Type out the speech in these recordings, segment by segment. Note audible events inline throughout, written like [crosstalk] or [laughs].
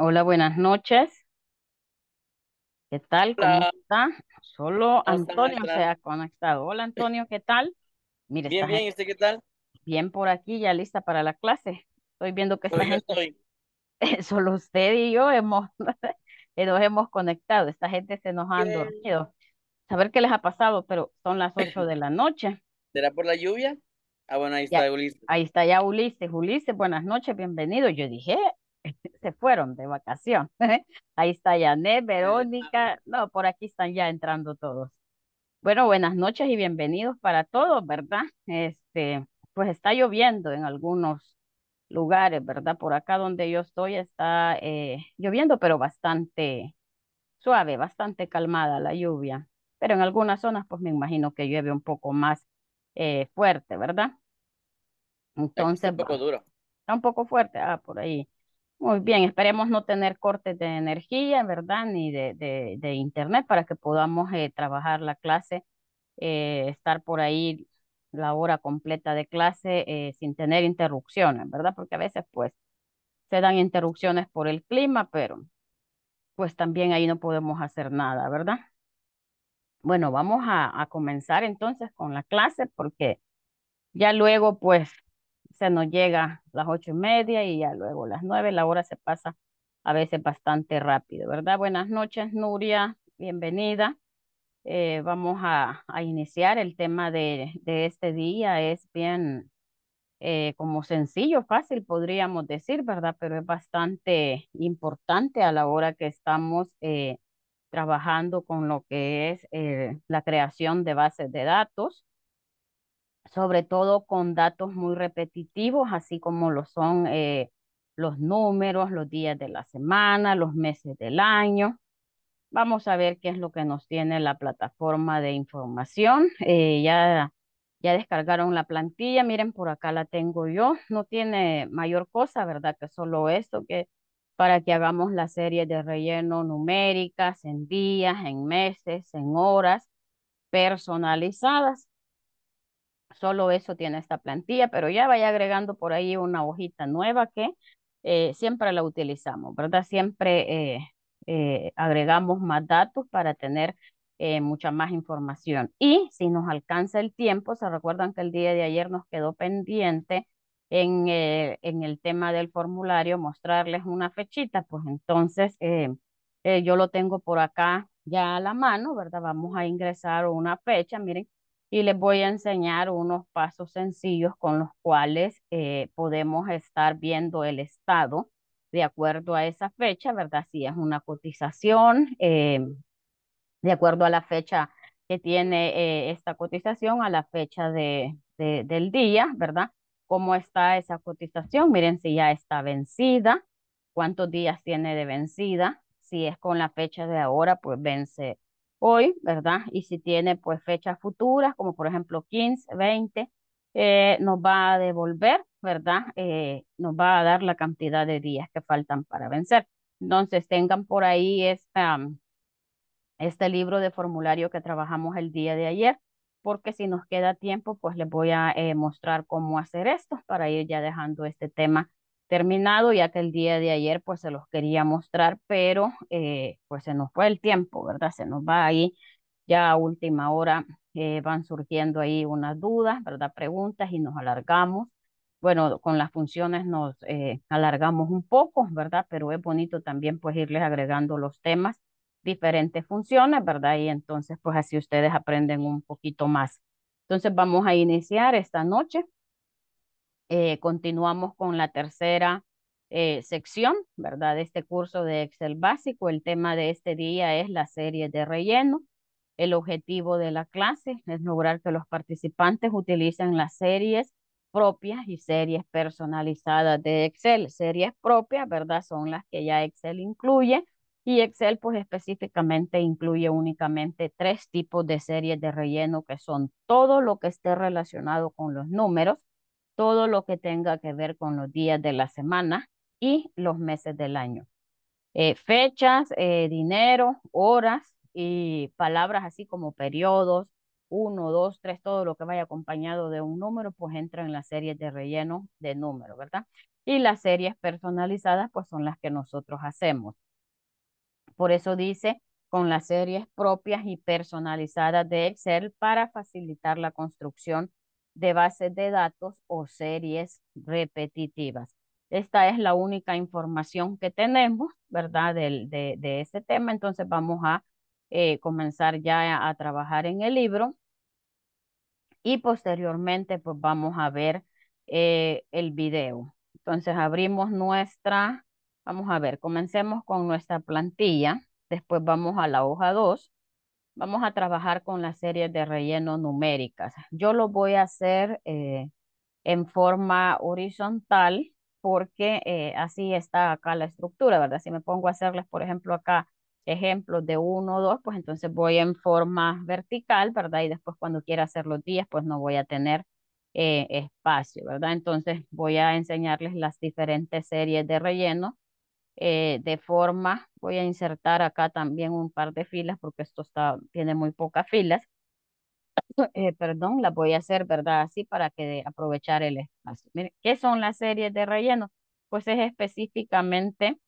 Hola, buenas noches. ¿Qué tal? ¿Cómo está? Solo Antonio se ha conectado. Hola, Antonio, ¿qué tal? Bien, bien, ¿y usted qué tal? bien por aquí, ya lista para la clase. Estoy viendo que pues esta gente, [laughs] solo usted y yo hemos, nos [laughs] hemos conectado. Esta gente se nos ha dormido. Saber qué les ha pasado, pero son las 8 [laughs] de la noche. ¿Será por la lluvia? Ah, bueno, ahí está, Ulises. ahí está ya Ulises. Ulises, buenas noches, bienvenido. Yo dije, [laughs] se fueron de vacación. [laughs] Ahí está Yané, Verónica, no, por aquí están ya entrando todos. Bueno, buenas noches y bienvenidos para todos, ¿verdad? Este, pues está lloviendo en algunos lugares, ¿verdad? Por acá donde yo estoy está eh, lloviendo, pero bastante suave, bastante calmada la lluvia. Pero en algunas zonas, pues me imagino que llueve un poco más eh, fuerte, ¿verdad? Entonces. un poco duro. Está un poco fuerte, ah, por ahí. Muy bien, esperemos no tener cortes de energía, ¿verdad? Ni de, de, internet para que podamos eh, trabajar la clase, eh, estar por ahí la hora completa de clase eh, sin tener interrupciones, ¿verdad? Porque a veces pues se dan interrupciones por el clima, pero pues también ahí no podemos hacer nada, ¿verdad? Bueno, vamos a comenzar entonces con la clase porque ya luego pues se nos llega las ocho y media y ya luego las nueve, la hora se pasa a veces bastante rápido, ¿verdad? Buenas noches, Nuria, bienvenida. Eh, vamos a, iniciar el tema de, este día, es bien eh, como sencillo, fácil, podríamos decir, ¿verdad? Pero es bastante importante a la hora que estamos eh, trabajando con lo que es la creación de bases de datos sobre todo con datos muy repetitivos, así como lo son eh, los números, los días de la semana, los meses del año. Vamos a ver qué es lo que nos tiene la plataforma de información. Eh, ya, ya descargaron la plantilla, miren, por acá la tengo yo. No tiene mayor cosa, ¿verdad? Que solo esto, que para que hagamos la serie de relleno numéricas en días, en meses, en horas personalizadas. Solo eso tiene esta plantilla, pero ya vaya agregando por ahí una hojita nueva que eh, siempre la utilizamos, ¿verdad? Siempre eh, eh, agregamos más datos para tener mucha más información. Y si nos alcanza el tiempo, se recuerdan que el día de ayer nos quedó pendiente en, en el tema del formulario mostrarles una fechita, pues entonces yo lo tengo por acá ya a la mano, ¿verdad? Vamos a ingresar una fecha, miren, y les voy a enseñar unos pasos sencillos con los cuales eh, podemos estar viendo el estado de acuerdo a esa fecha, ¿verdad? Si es una cotización, eh, de acuerdo a la fecha que tiene eh, esta cotización, a la fecha del día, ¿verdad? ¿Cómo está esa cotización? Miren si ya está vencida, cuántos días tiene de vencida. Si es con la fecha de ahora, pues vence hoy, ¿verdad? Y si tiene pues fechas futuras, como por ejemplo 15, 20, eh, nos va a devolver, ¿verdad? Eh, nos va a dar la cantidad de días que faltan para vencer. Entonces tengan por ahí esta, este libro de formulario que trabajamos el día de ayer, porque si nos queda tiempo, pues les voy a eh, mostrar cómo hacer esto para ir ya dejando este tema terminado, ya que el día de ayer pues se los quería mostrar, pero eh, pues se nos fue el tiempo, ¿verdad? Se nos va ahí, ya a última hora eh, van surgiendo ahí unas dudas, ¿verdad? Preguntas y nos alargamos. Bueno, con las funciones nos eh, alargamos un poco, ¿verdad? Pero es bonito también pues irles agregando los temas, diferentes funciones, ¿verdad? Y entonces pues así ustedes aprenden un poquito más. Entonces vamos a iniciar esta noche eh, continuamos con la tercera eh, sección, ¿verdad? De este curso de Excel básico. El tema de este día es la serie de relleno. El objetivo de la clase es lograr que los participantes utilicen las series propias y series personalizadas de Excel. Series propias, ¿verdad? Son las que ya Excel incluye y Excel pues específicamente incluye únicamente tres tipos de series de relleno que son todo lo que esté relacionado con los números, todo lo que tenga que ver con los días de la semana y los meses del año. Eh, fechas, eh, dinero, horas y palabras así como periodos, uno, dos, tres, todo lo que vaya acompañado de un número, pues entra en la series de relleno de números, ¿verdad? Y las series personalizadas, pues son las que nosotros hacemos. Por eso dice, con las series propias y personalizadas de Excel para facilitar la construcción de bases de datos o series repetitivas. Esta es la única información que tenemos, ¿verdad? De, de, este tema. Entonces vamos a eh, comenzar ya a, trabajar en el libro y posteriormente pues vamos a ver eh, el video. Entonces abrimos nuestra, vamos a ver, comencemos con nuestra plantilla, después vamos a la hoja 2 vamos a trabajar con las series de relleno numéricas. Yo lo voy a hacer eh, en forma horizontal porque eh, así está acá la estructura, ¿verdad? Si me pongo a hacerles, por ejemplo, acá ejemplos de o dos, pues entonces voy en forma vertical, ¿verdad? Y después cuando quiera hacer los días, pues no voy a tener eh, espacio, ¿verdad? Entonces voy a enseñarles las diferentes series de relleno eh, de forma, voy a insertar acá también un par de filas porque esto está, tiene muy pocas filas. [coughs] Eh, perdón, las voy a hacer, ¿verdad? Así para que aprovechar el espacio. ¿qué son las series de relleno? Pues es específicamente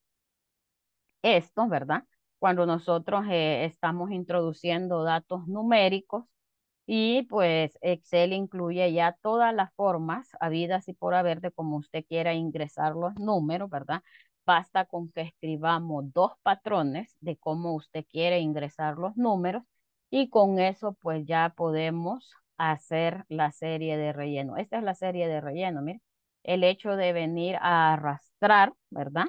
esto, ¿verdad? Cuando nosotros eh, estamos introduciendo datos numéricos y pues Excel incluye ya todas las formas habidas y por haber de como usted quiera ingresar los números, ¿verdad? Basta con que escribamos dos patrones de cómo usted quiere ingresar los números y con eso pues ya podemos hacer la serie de relleno. Esta es la serie de relleno, mire. El hecho de venir a arrastrar, ¿verdad?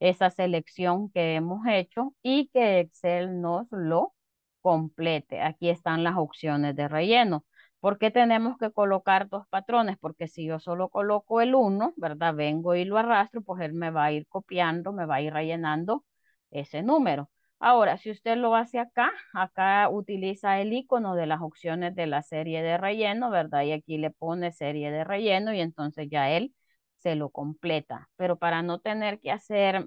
Esa selección que hemos hecho y que Excel nos lo complete. Aquí están las opciones de relleno. ¿Por qué tenemos que colocar dos patrones? Porque si yo solo coloco el uno, ¿verdad? Vengo y lo arrastro, pues él me va a ir copiando, me va a ir rellenando ese número. Ahora, si usted lo hace acá, acá utiliza el icono de las opciones de la serie de relleno, ¿verdad? Y aquí le pone serie de relleno y entonces ya él se lo completa. Pero para no tener que hacer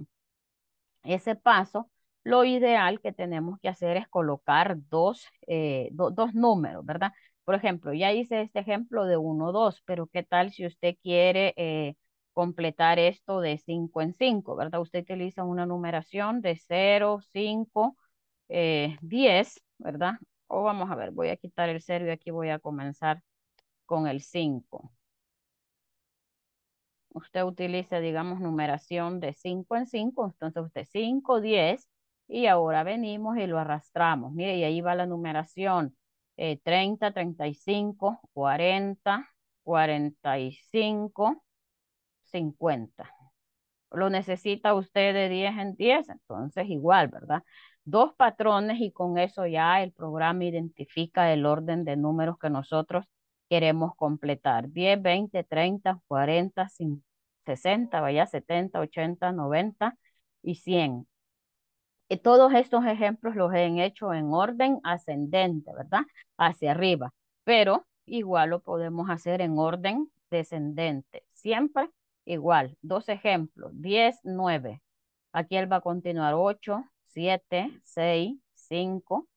ese paso, lo ideal que tenemos que hacer es colocar dos, eh, dos números, ¿verdad? Por ejemplo, ya hice este ejemplo de 1, 2, pero ¿qué tal si usted quiere eh, completar esto de 5 en 5, ¿verdad? Usted utiliza una numeración de 0, 5, 10, ¿verdad? O vamos a ver, voy a quitar el 0 y aquí voy a comenzar con el 5. Usted utiliza, digamos, numeración de 5 en 5, entonces usted 5, 10, y ahora venimos y lo arrastramos. Mire, y ahí va la numeración eh, 30, 35, 40, 45, 50. Lo necesita usted de 10 en 10, entonces igual, ¿verdad? Dos patrones y con eso ya el programa identifica el orden de números que nosotros queremos completar. 10, 20, 30, 40, 50, 60, vaya 70, 80, 90 y 100. Eh, todos estos ejemplos los he hecho en orden ascendente, ¿verdad? Hacia arriba, pero igual lo podemos hacer en orden descendente, siempre igual. Dos ejemplos, 10, 9. Aquí él va a continuar 8, 7, 6, 5,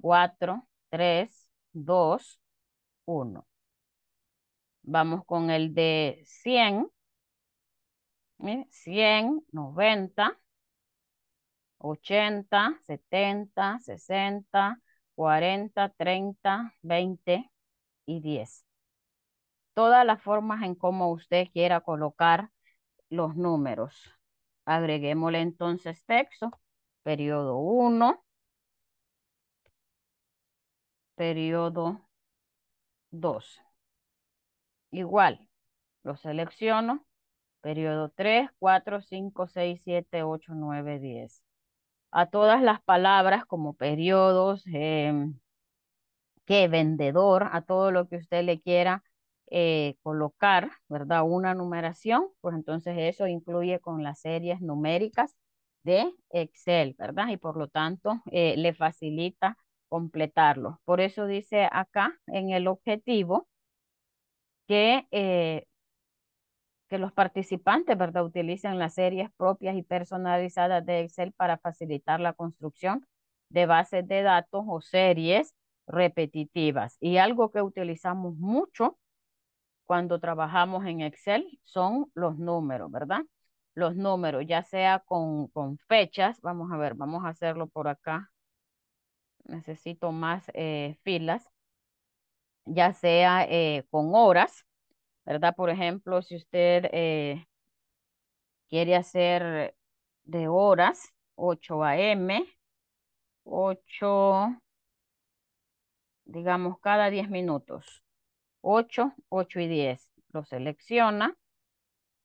4, 3, 2, 1. Vamos con el de 100, 100, 90, 80, 70, 60, 40, 30, 20 y 10. Todas las formas en cómo usted quiera colocar los números. Agreguémosle entonces texto, periodo 1, periodo 2. Igual, lo selecciono, periodo 3, 4, 5, 6, 7, 8, 9, 10 a todas las palabras como periodos, em, que vendedor, a todo lo que usted le quiera eh, colocar, ¿verdad? Una numeración, pues entonces eso incluye con las series numéricas de Excel, ¿verdad? Y por lo tanto eh, le facilita completarlo. Por eso dice acá en el objetivo que eh, que los participantes, ¿verdad?, utilicen las series propias y personalizadas de Excel para facilitar la construcción de bases de datos o series repetitivas. Y algo que utilizamos mucho cuando trabajamos en Excel son los números, ¿verdad? Los números, ya sea con, con fechas, vamos a ver, vamos a hacerlo por acá. Necesito más eh, filas, ya sea eh, con horas, ¿verdad? Por ejemplo, si usted eh, quiere hacer de horas, 8 a.m., 8, digamos, cada 10 minutos, 8, 8 y 10, lo selecciona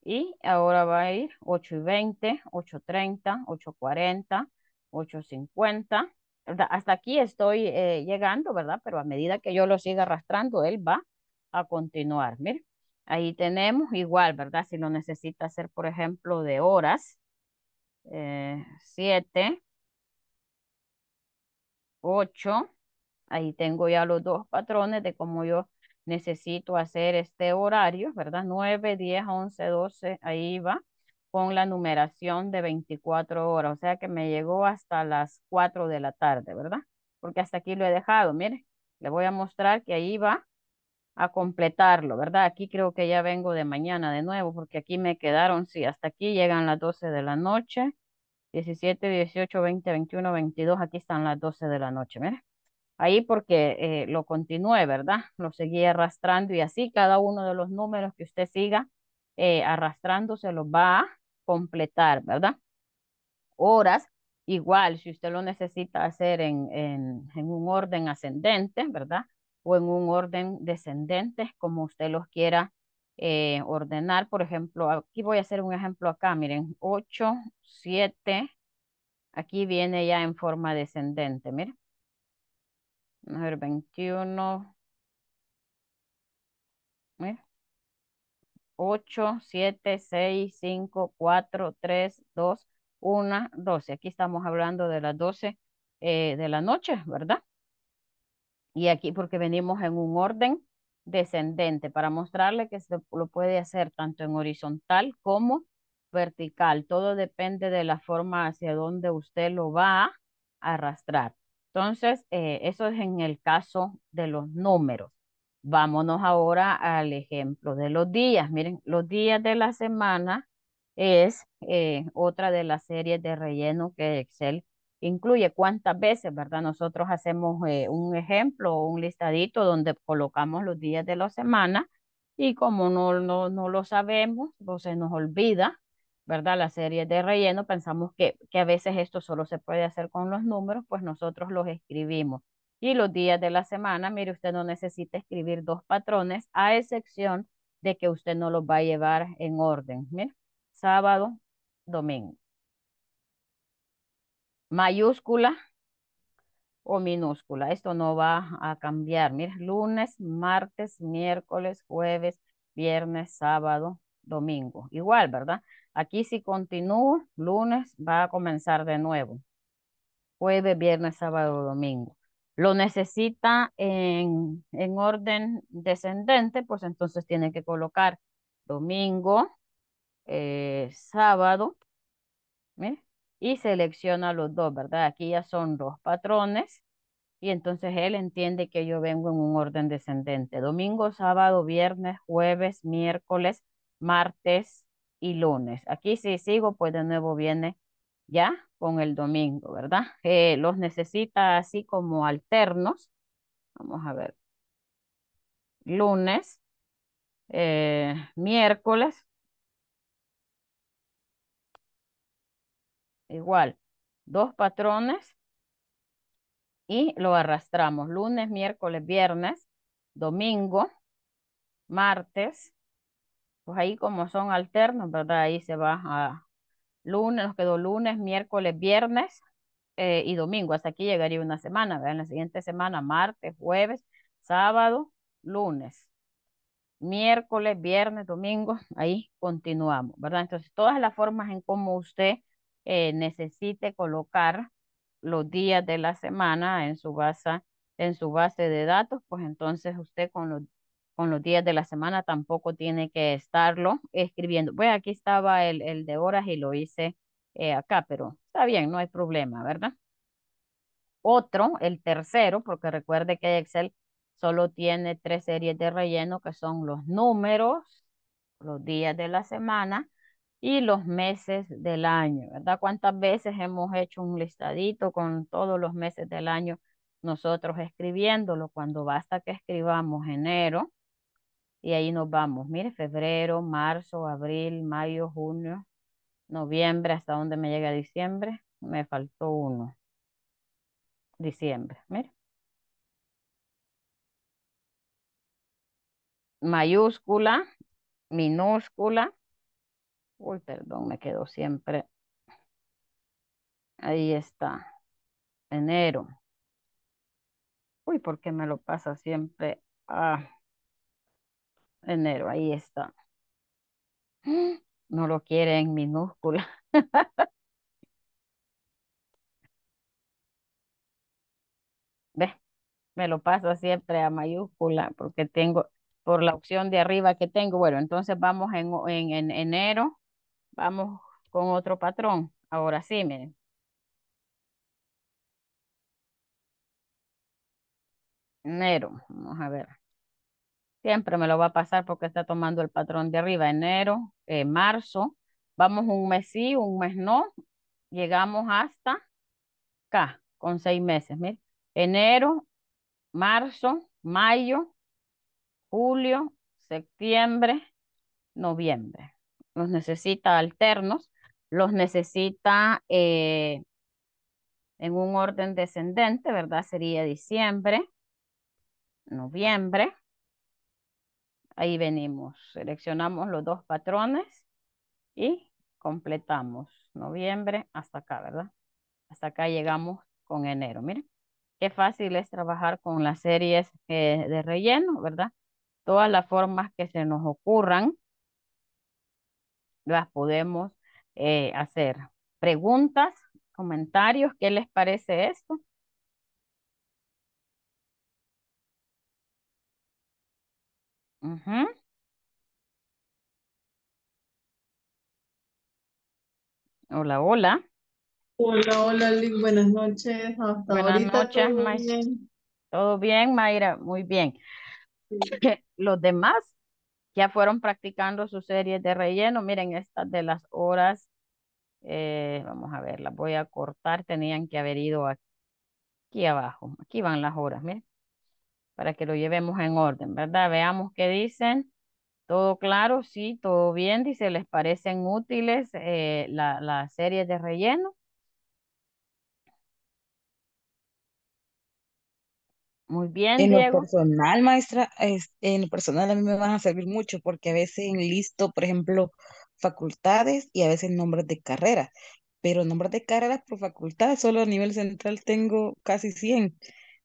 y ahora va a ir 8 y 20, 8 30, 8 40, 8 50, ¿verdad? Hasta aquí estoy eh, llegando, ¿verdad? Pero a medida que yo lo siga arrastrando, él va a continuar, Miren. Ahí tenemos igual, ¿verdad? Si lo necesita hacer, por ejemplo, de horas. Eh, siete. Ocho. Ahí tengo ya los dos patrones de cómo yo necesito hacer este horario, ¿verdad? Nueve, diez, once, doce. ahí va, con la numeración de 24 horas. O sea que me llegó hasta las cuatro de la tarde, ¿verdad? Porque hasta aquí lo he dejado, mire. Le voy a mostrar que ahí va a completarlo, ¿verdad? Aquí creo que ya vengo de mañana de nuevo, porque aquí me quedaron, sí, hasta aquí llegan las 12 de la noche, 17, 18, 20, 21, 22, aquí están las 12 de la noche, ¿verdad? Ahí porque eh, lo continué, ¿verdad? Lo seguí arrastrando y así cada uno de los números que usted siga eh, arrastrando se los va a completar, ¿verdad? Horas, igual, si usted lo necesita hacer en, en, en un orden ascendente, ¿verdad? o en un orden descendente, como usted los quiera eh, ordenar. Por ejemplo, aquí voy a hacer un ejemplo acá, miren, 8, 7, aquí viene ya en forma descendente, miren. A ver, 21, miren. 8, 7, 6, 5, 4, 3, 2, 1, 12. Aquí estamos hablando de las 12 eh, de la noche, ¿verdad? Y aquí porque venimos en un orden descendente para mostrarle que se lo puede hacer tanto en horizontal como vertical. Todo depende de la forma hacia donde usted lo va a arrastrar. Entonces, eh, eso es en el caso de los números. Vámonos ahora al ejemplo de los días. Miren, los días de la semana es eh, otra de las series de relleno que Excel incluye cuántas veces, ¿verdad? Nosotros hacemos eh, un ejemplo o un listadito donde colocamos los días de la semana y como no, no, lo sabemos, pues se nos olvida, ¿verdad? La serie de relleno, pensamos que, que a veces esto solo se puede hacer con los números, pues nosotros los escribimos. Y los días de la semana, mire, usted no necesita escribir dos patrones, a excepción de que usted no los va a llevar en orden. Mire, sábado, domingo mayúscula o minúscula. Esto no va a cambiar. Mira, lunes, martes, miércoles, jueves, viernes, sábado, domingo. Igual, ¿verdad? Aquí si continúo, lunes va a comenzar de nuevo. Jueves, viernes, sábado, domingo. Lo necesita en, en orden descendente, pues entonces tiene que colocar domingo, eh, sábado, mire, y selecciona los dos, ¿verdad? Aquí ya son dos patrones y entonces él entiende que yo vengo en un orden descendente. Domingo, sábado, viernes, jueves, miércoles, martes y lunes. Aquí si sigo, pues de nuevo viene ya con el domingo, ¿verdad? Eh, los necesita así como alternos. Vamos a ver. Lunes, eh, miércoles, igual, dos patrones y lo arrastramos. Lunes, miércoles, viernes, domingo, martes. Pues ahí como son alternos, ¿verdad? Ahí se va a lunes, nos quedó lunes, miércoles, viernes eh, y domingo. Hasta aquí llegaría una semana, ¿verdad? En la siguiente semana, martes, jueves, sábado, lunes. Miércoles, viernes, domingo, ahí continuamos, ¿verdad? Entonces, todas las formas en cómo usted eh, necesite colocar los días de la semana en su base, en su base de datos, pues entonces usted con los, con los días de la semana tampoco tiene que estarlo escribiendo. Bueno, aquí estaba el, el de horas y lo hice eh, acá, pero está bien, no hay problema, ¿verdad? Otro, el tercero, porque recuerde que Excel solo tiene tres series de relleno que son los números, los días de la semana y los meses del año, ¿verdad? ¿Cuántas veces hemos hecho un listadito con todos los meses del año nosotros escribiéndolo? Cuando basta que escribamos enero y ahí nos vamos, mire, febrero, marzo, abril, mayo, junio, noviembre, hasta donde me llega diciembre, me faltó uno, diciembre, mire. Mayúscula, minúscula, Uy, perdón, me quedo siempre. Ahí está. Enero. Uy, ¿por qué me lo pasa siempre? a ah, enero, ahí está. No lo quiere en minúscula. [laughs] ¿Ve? Me lo pasa siempre a mayúscula porque tengo, por la opción de arriba que tengo. Bueno, entonces vamos en, en enero. Vamos con otro patrón. Ahora sí, miren. Enero, vamos a ver. Siempre me lo va a pasar porque está tomando el patrón de arriba. Enero, eh, marzo. Vamos un mes sí, un mes no. Llegamos hasta acá, con seis meses. Enero, marzo, mayo, julio, septiembre, noviembre los necesita alternos, los necesita eh, en un orden descendente, ¿verdad? Sería diciembre, noviembre. Ahí venimos, seleccionamos los dos patrones y completamos noviembre hasta acá, ¿verdad? Hasta acá llegamos con enero, miren. Qué fácil es trabajar con las series eh, de relleno, ¿verdad? Todas las formas que se nos ocurran las podemos eh, hacer. Preguntas, comentarios, ¿qué les parece esto? Hola, hola. Hola, hola, Liz. Buenas noches. Hasta Buenas noches, todo bien. Todo bien, Mayra. Muy bien. [laughs] Los demás ya fueron practicando sus series de relleno. Miren, estas de las horas, eh, vamos a ver, las voy a cortar. Tenían que haber ido aquí, abajo. Aquí van las horas, miren, para que lo llevemos en orden, ¿verdad? Veamos qué dicen. Todo claro, sí, todo bien. Dice, ¿les parecen útiles eh, las la series de relleno? Muy bien, en lo personal, maestra, es, en lo personal a mí me van a servir mucho porque a veces listo, por ejemplo, facultades y a veces nombres de carreras, pero nombres de carreras por facultad, solo a nivel central tengo casi 100.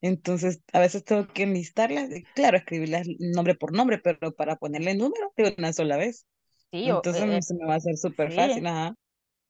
Entonces, a veces tengo que enlistarlas, claro, escribirlas nombre por nombre, pero para ponerle número de una sola vez. Sí, Entonces, eh, eh, me va a ser súper fácil, ajá.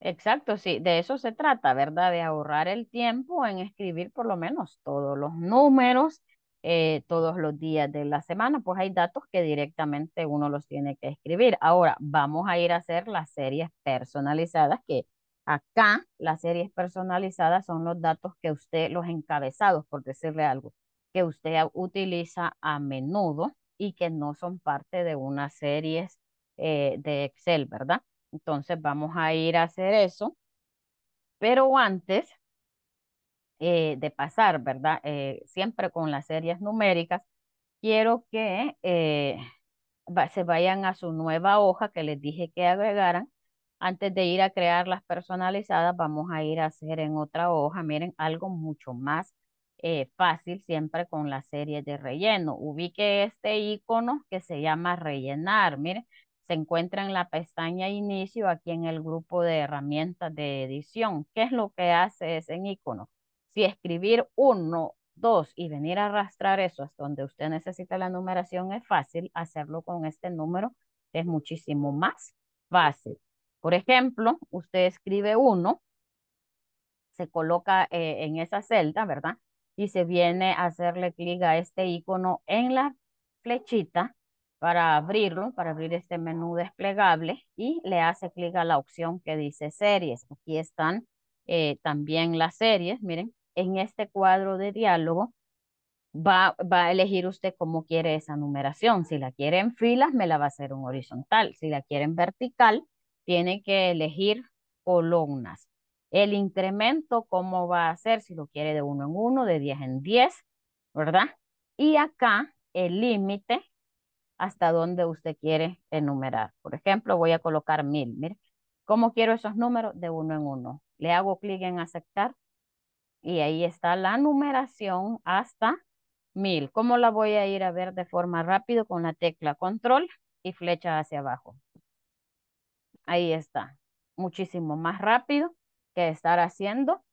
Exacto, sí, de eso se trata, ¿verdad? De ahorrar el tiempo en escribir por lo menos todos los números eh, todos los días de la semana, pues hay datos que directamente uno los tiene que escribir. Ahora vamos a ir a hacer las series personalizadas, que acá las series personalizadas son los datos que usted, los encabezados, por decirle algo, que usted utiliza a menudo y que no son parte de una serie eh, de Excel, ¿verdad? Entonces vamos a ir a hacer eso. Pero antes eh, de pasar, ¿verdad? Eh, siempre con las series numéricas, quiero que eh, se vayan a su nueva hoja que les dije que agregaran. Antes de ir a crear las personalizadas, vamos a ir a hacer en otra hoja, miren, algo mucho más fácil siempre con la serie de relleno. Ubique este icono que se llama rellenar, miren, se encuentra en la pestaña inicio aquí en el grupo de herramientas de edición. ¿Qué es lo que hace ese icono? Si escribir uno, dos y venir a arrastrar eso hasta donde usted necesita la numeración es fácil, hacerlo con este número es muchísimo más fácil. Por ejemplo, usted escribe uno, se coloca eh, en esa celda, ¿verdad? Y se viene a hacerle clic a este icono en la flechita para abrirlo, para abrir este menú desplegable y le hace clic a la opción que dice series. Aquí están eh, también las series, miren, en este cuadro de diálogo va, va a elegir usted cómo quiere esa numeración. Si la quiere en filas, me la va a hacer un horizontal. Si la quiere en vertical, tiene que elegir columnas. El incremento, ¿cómo va a ser? Si lo quiere de uno en uno, de 10 en 10, ¿verdad? Y acá el límite hasta donde usted quiere enumerar. Por ejemplo, voy a colocar mil. Mire, ¿cómo quiero esos números? De uno en uno. Le hago clic en aceptar y ahí está la numeración hasta 1000. ¿Cómo la voy a ir a ver de forma rápida? Con la tecla control y flecha hacia abajo. Ahí está. Muchísimo más rápido que estar haciendo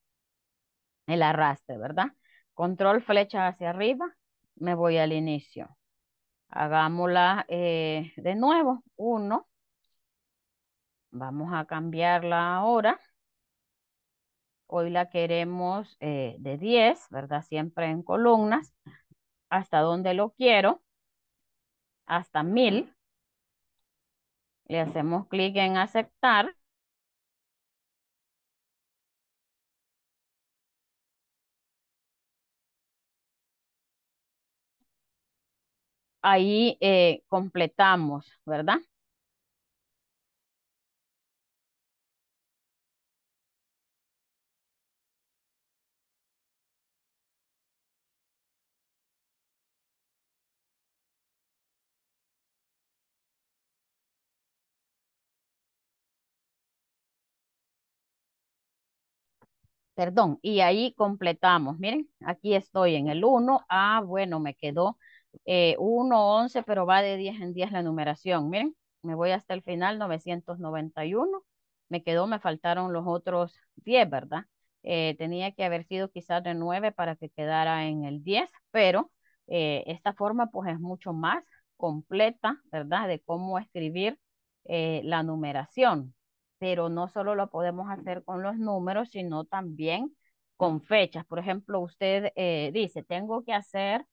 el arrastre, ¿verdad? Control, flecha hacia arriba, me voy al inicio. Hagámosla eh, de nuevo. Uno. Vamos a cambiarla ahora Hoy la queremos eh, de 10, ¿verdad? Siempre en columnas, hasta donde lo quiero, hasta 1000. Le hacemos clic en aceptar. Ahí eh, completamos, ¿verdad? perdón, y ahí completamos. Miren, aquí estoy en el 1. Ah, bueno, me quedó 1, eh, 11, pero va de 10 en 10 la numeración. Miren, me voy hasta el final, 991. Me quedó, me faltaron los otros 10, ¿verdad? Eh, tenía que haber sido quizás de 9 para que quedara en el 10, pero eh, esta forma pues es mucho más completa, ¿verdad? De cómo escribir la numeración pero no solo lo podemos hacer con los números, sino también con fechas. Por ejemplo, usted eh, dice, tengo que hacer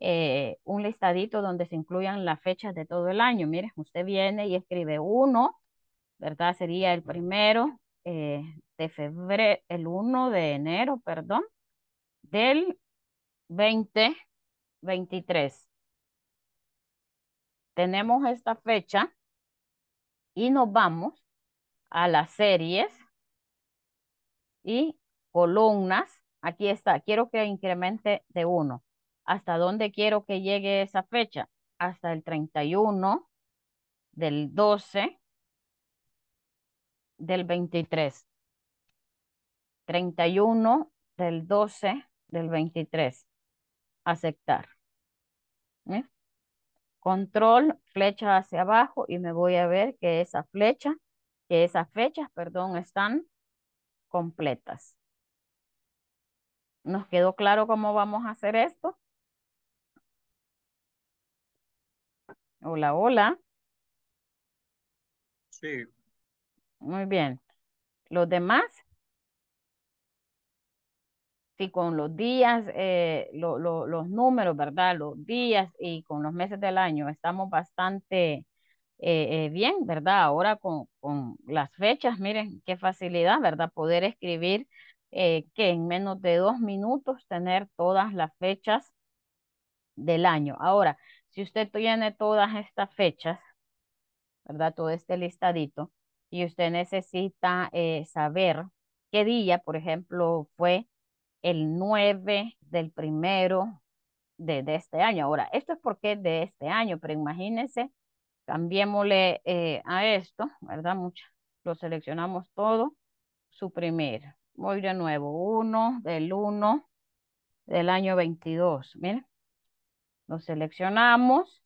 eh, un listadito donde se incluyan las fechas de todo el año. Miren, usted viene y escribe uno, ¿verdad? Sería el primero eh, de febrero, el 1 de enero, perdón, del 2023. Tenemos esta fecha y nos vamos a las series y columnas. Aquí está, quiero que incremente de 1. ¿Hasta dónde quiero que llegue esa fecha? Hasta el 31 del 12 del 23. 31 del 12 del 23. Aceptar. ¿eh? Control, flecha hacia abajo y me voy a ver que esa flecha que esas fechas, perdón, están completas. ¿Nos quedó claro cómo vamos a hacer esto? Hola, hola. Sí. Muy bien. ¿Los demás? Sí, con los días, eh, los números, ¿verdad? Los días y con los meses del año. Estamos bastante eh, eh, bien, ¿verdad? Ahora con, con, las fechas, miren qué facilidad, ¿verdad? Poder escribir eh, que en menos de dos minutos tener todas las fechas del año. Ahora, si usted tiene todas estas fechas, ¿verdad? Todo este listadito, y usted necesita saber qué día, por ejemplo, fue el 9 del primero de, de este año. Ahora, esto es porque de este año, pero imagínense Cambiémosle eh, a esto, ¿verdad? Mucha. Lo seleccionamos todo. Suprimir. Voy de nuevo. 1 del 1 del año 22. Miren. Lo seleccionamos.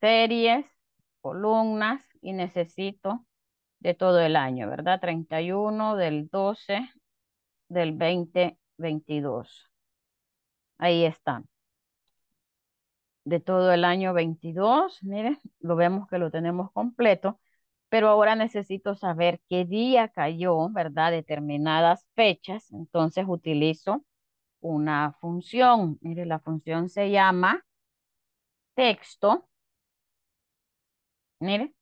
Series, columnas y necesito de todo el año, ¿verdad? 31 del 12 del 2022. Ahí está de todo el año 22. Miren, lo vemos que lo tenemos completo, pero ahora necesito saber qué día cayó, ¿verdad? Determinadas fechas. Entonces utilizo una función. Mire, la función se llama texto. Mire,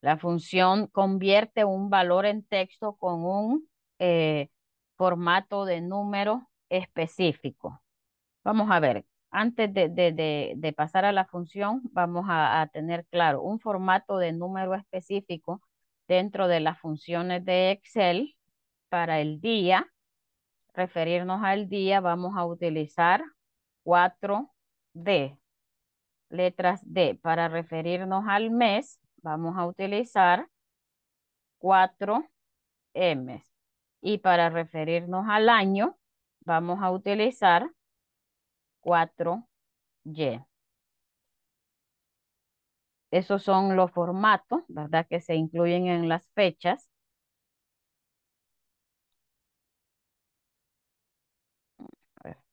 la función convierte un valor en texto con un eh, formato de número específico. Vamos a ver, antes de, pasar a la función, vamos a, a, tener claro un formato de número específico dentro de las funciones de Excel para el día. Referirnos al día, vamos a utilizar 4D, letras D. Para referirnos al mes, vamos a utilizar 4M. Y para referirnos al año, vamos a utilizar 4Y. Esos son los formatos, ¿verdad? Que se incluyen en las fechas.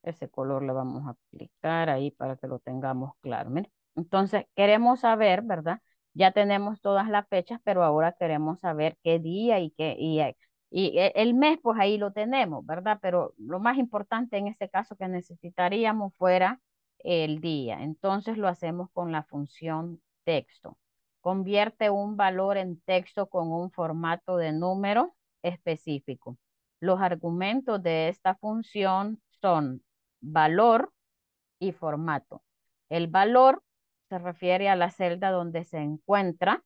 ese color le vamos a aplicar ahí para que lo tengamos claro. Entonces, queremos saber, ¿verdad? Ya tenemos todas las fechas, pero ahora queremos saber qué día y qué, y y e, el mes, pues ahí lo tenemos, ¿verdad? Pero lo más importante en este caso que necesitaríamos fuera el día. Entonces lo hacemos con la función texto. Convierte un valor en texto con un formato de número específico. Los argumentos de esta función son valor y formato. El valor se refiere a la celda donde se encuentra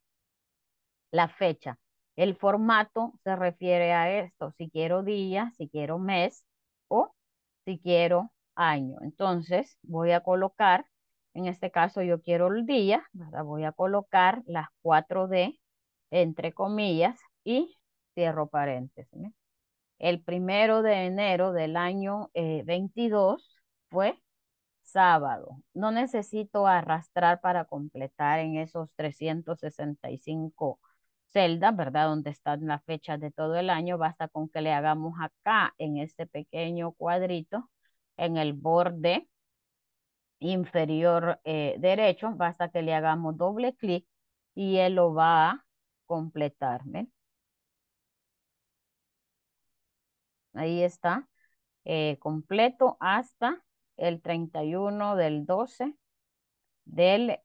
la fecha el formato se refiere a esto, si quiero día, si quiero mes o si quiero año. Entonces voy a colocar, en este caso yo quiero el día, voy a colocar las 4D entre comillas y cierro paréntesis. El primero de enero del año 22 eh, fue sábado. No necesito arrastrar para completar en esos 365 celda, ¿verdad? Donde están las fechas de todo el año, basta con que le hagamos acá en este pequeño cuadrito, en el borde inferior eh, derecho, basta que le hagamos doble clic y él lo va a completar, ¿ven? Ahí está, eh, completo hasta el 31 del 12 del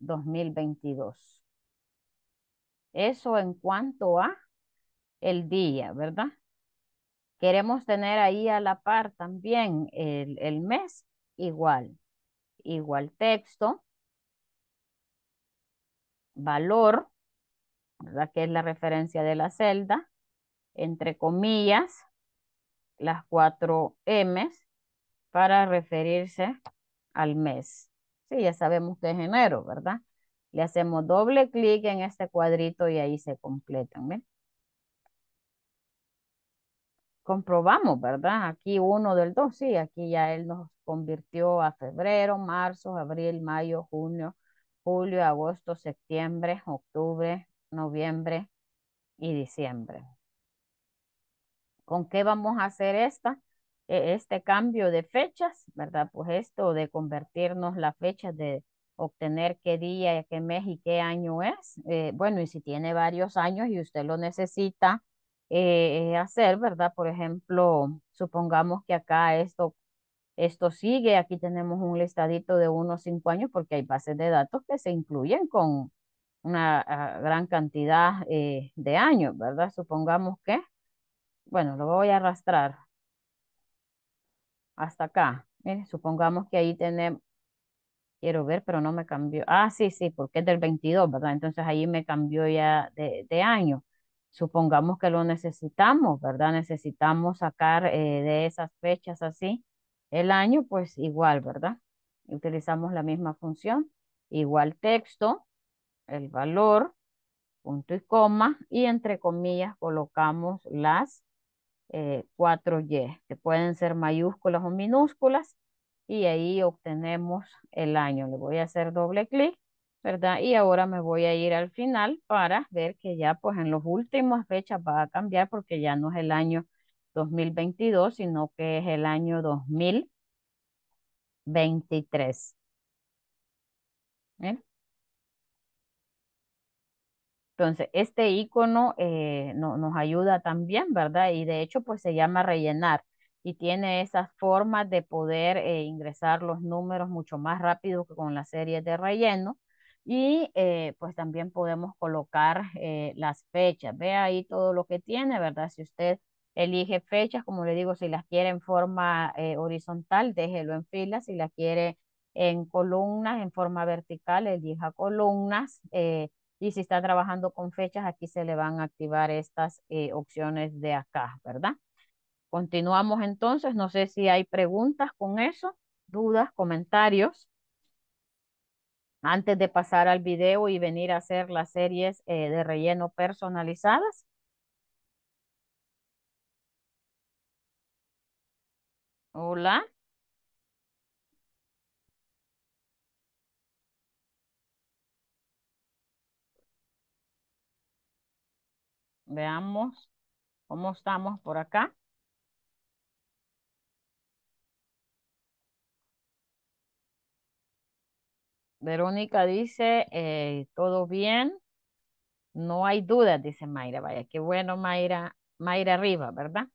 2022. Eh, eso en cuanto a el día, ¿verdad? Queremos tener ahí a la par también el, mes, igual, igual texto, valor, ¿verdad? Que es la referencia de la celda, entre comillas, las cuatro M's para referirse al mes. Sí, ya sabemos que es enero, ¿verdad? Le hacemos doble clic en este cuadrito y ahí se completan, ¿ven? Comprobamos, ¿verdad? Aquí uno del dos, sí, aquí ya él nos convirtió a febrero, marzo, abril, mayo, junio, julio, agosto, septiembre, octubre, noviembre y diciembre. ¿Con qué vamos a hacer esta? E, este cambio de fechas, ¿verdad? Pues esto de convertirnos la fecha de obtener qué día, qué mes y qué año es. Eh, bueno, y si tiene varios años y usted lo necesita eh, eh, hacer, ¿verdad? Por ejemplo, supongamos que acá esto, esto sigue, aquí tenemos un listadito de unos cinco años porque hay bases de datos que se incluyen con una ah, gran cantidad de años, ¿verdad? Supongamos que, bueno, lo voy a arrastrar hasta acá. supongamos que ahí tenemos quiero ver, pero no me cambió. Ah, sí, sí, porque es del 22, ¿verdad? Entonces ahí me cambió ya de, año. Supongamos que lo necesitamos, ¿verdad? Necesitamos sacar eh, de esas fechas así el año, pues igual, ¿verdad? Utilizamos la misma función, igual texto, el valor, punto y coma, y entre comillas colocamos las eh, cuatro Y, que pueden ser mayúsculas o minúsculas, y ahí obtenemos el año. Le voy a hacer doble clic, ¿verdad? Y ahora me voy a ir al final para ver que ya pues en las últimas fechas va a cambiar porque ya no es el año 2022, sino que es el año 2023. Entonces, este icono eh, nos ayuda también, ¿verdad? Y de hecho, pues se llama rellenar y tiene esas formas de poder eh, ingresar los números mucho más rápido que con la serie de relleno. Y eh, pues también podemos colocar eh, las fechas. Ve ahí todo lo que tiene, ¿verdad? Si usted elige fechas, como le digo, si las quiere en forma horizontal, déjelo en filas. Si las quiere en columnas, en forma vertical, elija columnas. y si está trabajando con fechas, aquí se le van a activar estas opciones de acá, ¿verdad? Continuamos entonces, no sé si hay preguntas con eso, dudas, comentarios. Antes de pasar al video y venir a hacer las series eh, de relleno personalizadas. Hola. Veamos cómo estamos por acá. Verónica dice, eh, todo bien. No hay dudas, dice Mayra. Vaya, qué bueno, Mayra, Mayra arriba ¿verdad?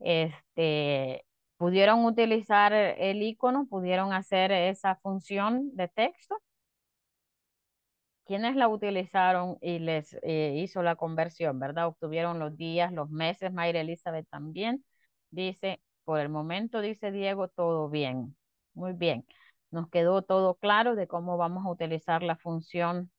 Este, pudieron utilizar el icono, pudieron hacer esa función de texto. ¿Quiénes la utilizaron y les eh, hizo la conversión, ¿verdad? Obtuvieron los días, los meses. Mayra Elizabeth también dice, por el momento, dice Diego, todo bien. Muy bien. Nos quedó todo claro de cómo vamos a utilizar la función.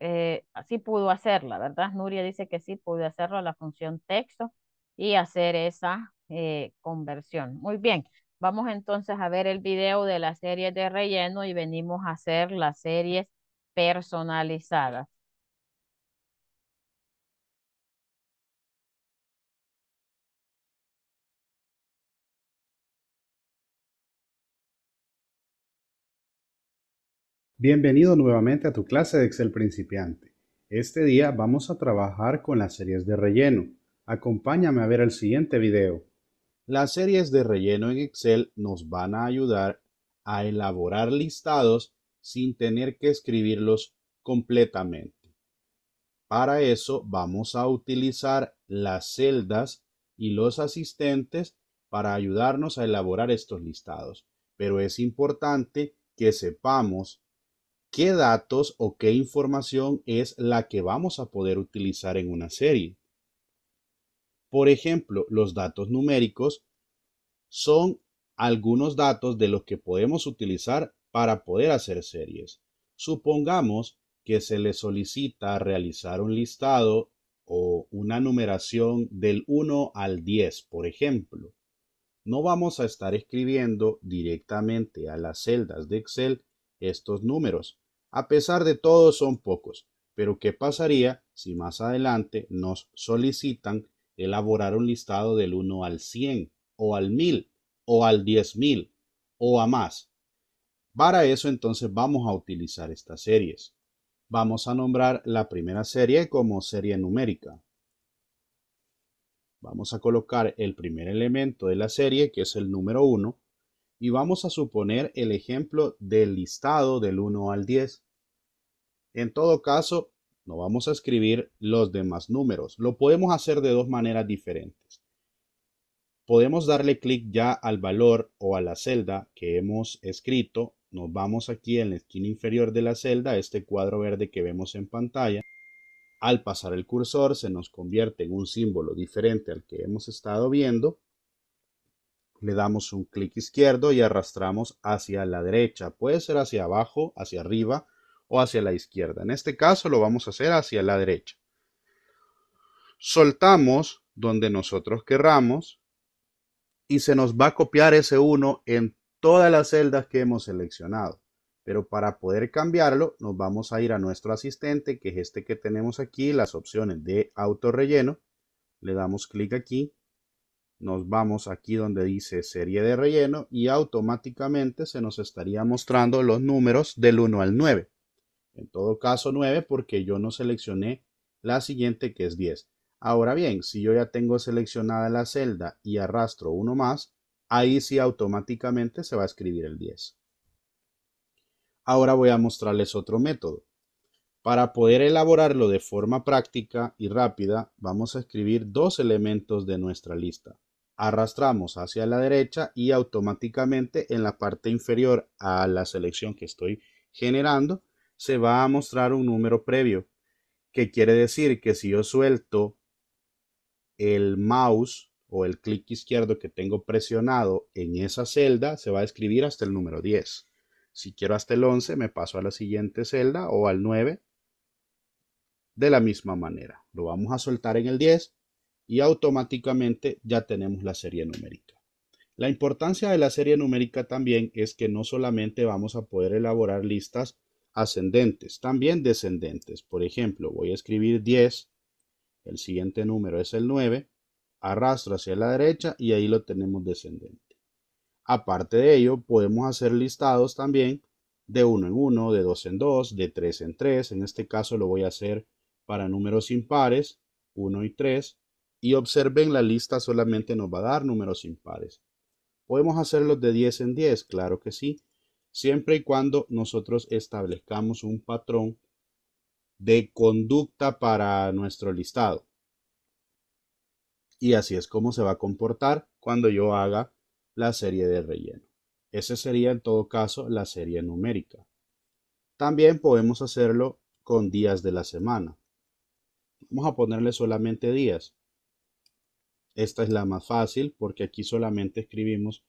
Eh, así pudo hacerla, ¿verdad? Nuria dice que sí pudo hacerlo la función texto y hacer esa eh, conversión. Muy bien, vamos entonces a ver el video de la serie de relleno y venimos a hacer las series personalizadas. Bienvenido nuevamente a tu clase de Excel principiante. Este día vamos a trabajar con las series de relleno. Acompáñame a ver el siguiente video. Las series de relleno en Excel nos van a ayudar a elaborar listados sin tener que escribirlos completamente. Para eso vamos a utilizar las celdas y los asistentes para ayudarnos a elaborar estos listados. Pero es importante que sepamos qué datos o qué información es la que vamos a poder utilizar en una serie. Por ejemplo, los datos numéricos son algunos datos de los que podemos utilizar para poder hacer series. Supongamos que se le solicita realizar un listado o una numeración del 1 al 10, por ejemplo. No vamos a estar escribiendo directamente a las celdas de Excel estos números, a pesar de todo son pocos, pero ¿qué pasaría si más adelante nos solicitan elaborar un listado del 1 al 100 o al 1000 o al 10.000 o a más? Para eso entonces vamos a utilizar estas series. Vamos a nombrar la primera serie como serie numérica. Vamos a colocar el primer elemento de la serie, que es el número 1, y vamos a suponer el ejemplo del listado del 1 al 10. En todo caso, no vamos a escribir los demás números. Lo podemos hacer de dos maneras diferentes. Podemos darle clic ya al valor o a la celda que hemos escrito. Nos vamos aquí en la esquina inferior de la celda, este cuadro verde que vemos en pantalla. Al pasar el cursor se nos convierte en un símbolo diferente al que hemos estado viendo le damos un clic izquierdo y arrastramos hacia la derecha. Puede ser hacia abajo, hacia arriba o hacia la izquierda. En este caso lo vamos a hacer hacia la derecha. Soltamos donde nosotros querramos y se nos va a copiar ese 1 en todas las celdas que hemos seleccionado. Pero para poder cambiarlo nos vamos a ir a nuestro asistente que es este que tenemos aquí, las opciones de relleno Le damos clic aquí nos vamos aquí donde dice serie de relleno y automáticamente se nos estaría mostrando los números del 1 al 9. En todo caso 9 porque yo no seleccioné la siguiente que es 10. Ahora bien, si yo ya tengo seleccionada la celda y arrastro uno más, ahí sí automáticamente se va a escribir el 10. Ahora voy a mostrarles otro método. Para poder elaborarlo de forma práctica y rápida, vamos a escribir dos elementos de nuestra lista arrastramos hacia la derecha y automáticamente en la parte inferior a la selección que estoy generando se va a mostrar un número previo que quiere decir que si yo suelto el mouse o el clic izquierdo que tengo presionado en esa celda se va a escribir hasta el número 10 si quiero hasta el 11 me paso a la siguiente celda o al 9 de la misma manera lo vamos a soltar en el 10 y automáticamente ya tenemos la serie numérica. La importancia de la serie numérica también es que no solamente vamos a poder elaborar listas ascendentes, también descendentes. Por ejemplo, voy a escribir 10, el siguiente número es el 9, arrastro hacia la derecha y ahí lo tenemos descendente. Aparte de ello, podemos hacer listados también de 1 en 1, de 2 en 2, de 3 en 3. En este caso lo voy a hacer para números impares, 1 y 3, y observen, la lista solamente nos va a dar números impares. ¿Podemos hacerlo de 10 en 10? Claro que sí, siempre y cuando nosotros establezcamos un patrón de conducta para nuestro listado. Y así es como se va a comportar cuando yo haga la serie de relleno. Esa sería en todo caso la serie numérica. También podemos hacerlo con días de la semana. Vamos a ponerle solamente días. Esta es la más fácil porque aquí solamente escribimos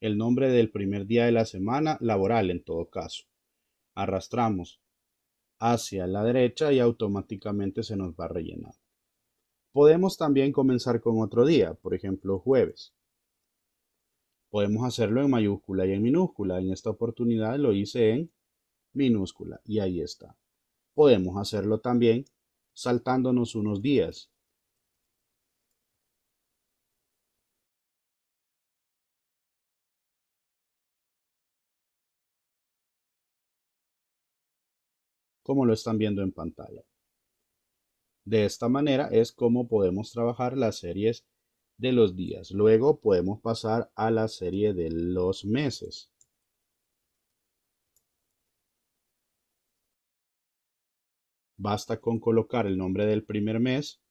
el nombre del primer día de la semana laboral en todo caso. Arrastramos hacia la derecha y automáticamente se nos va rellenar. Podemos también comenzar con otro día, por ejemplo jueves. Podemos hacerlo en mayúscula y en minúscula. En esta oportunidad lo hice en minúscula y ahí está. Podemos hacerlo también saltándonos unos días, como lo están viendo en pantalla. De esta manera es como podemos trabajar las series de los días. Luego podemos pasar a la serie de los meses. Basta con colocar el nombre del primer mes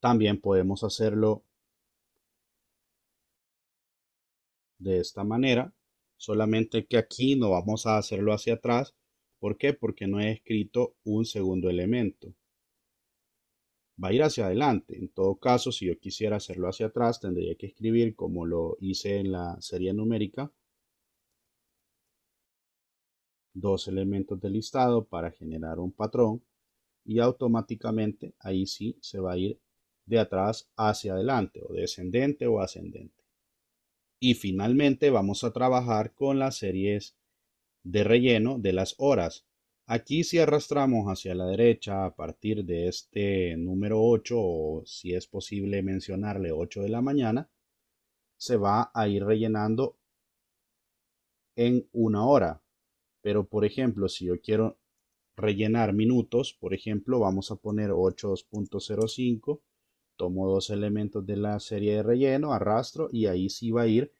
También podemos hacerlo de esta manera, solamente que aquí no vamos a hacerlo hacia atrás. ¿Por qué? Porque no he escrito un segundo elemento. Va a ir hacia adelante. En todo caso, si yo quisiera hacerlo hacia atrás, tendría que escribir como lo hice en la serie numérica. Dos elementos de listado para generar un patrón. Y automáticamente ahí sí se va a ir de atrás hacia adelante o descendente o ascendente. Y finalmente vamos a trabajar con las series de relleno de las horas. Aquí si arrastramos hacia la derecha a partir de este número 8 o si es posible mencionarle 8 de la mañana, se va a ir rellenando en una hora. Pero por ejemplo, si yo quiero rellenar minutos, por ejemplo, vamos a poner 8.05 tomo dos elementos de la serie de relleno, arrastro y ahí sí va a ir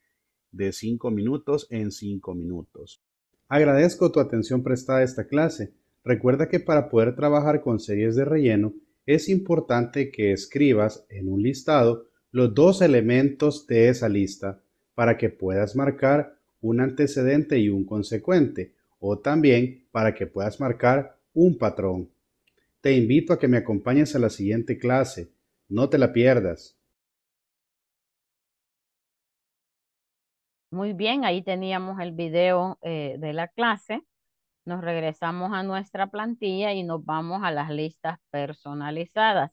de 5 minutos en 5 minutos. Agradezco tu atención prestada a esta clase. Recuerda que para poder trabajar con series de relleno es importante que escribas en un listado los dos elementos de esa lista para que puedas marcar un antecedente y un consecuente o también para que puedas marcar un patrón. Te invito a que me acompañes a la siguiente clase no te la pierdas. Muy bien, ahí teníamos el video eh, de la clase. Nos regresamos a nuestra plantilla y nos vamos a las listas personalizadas.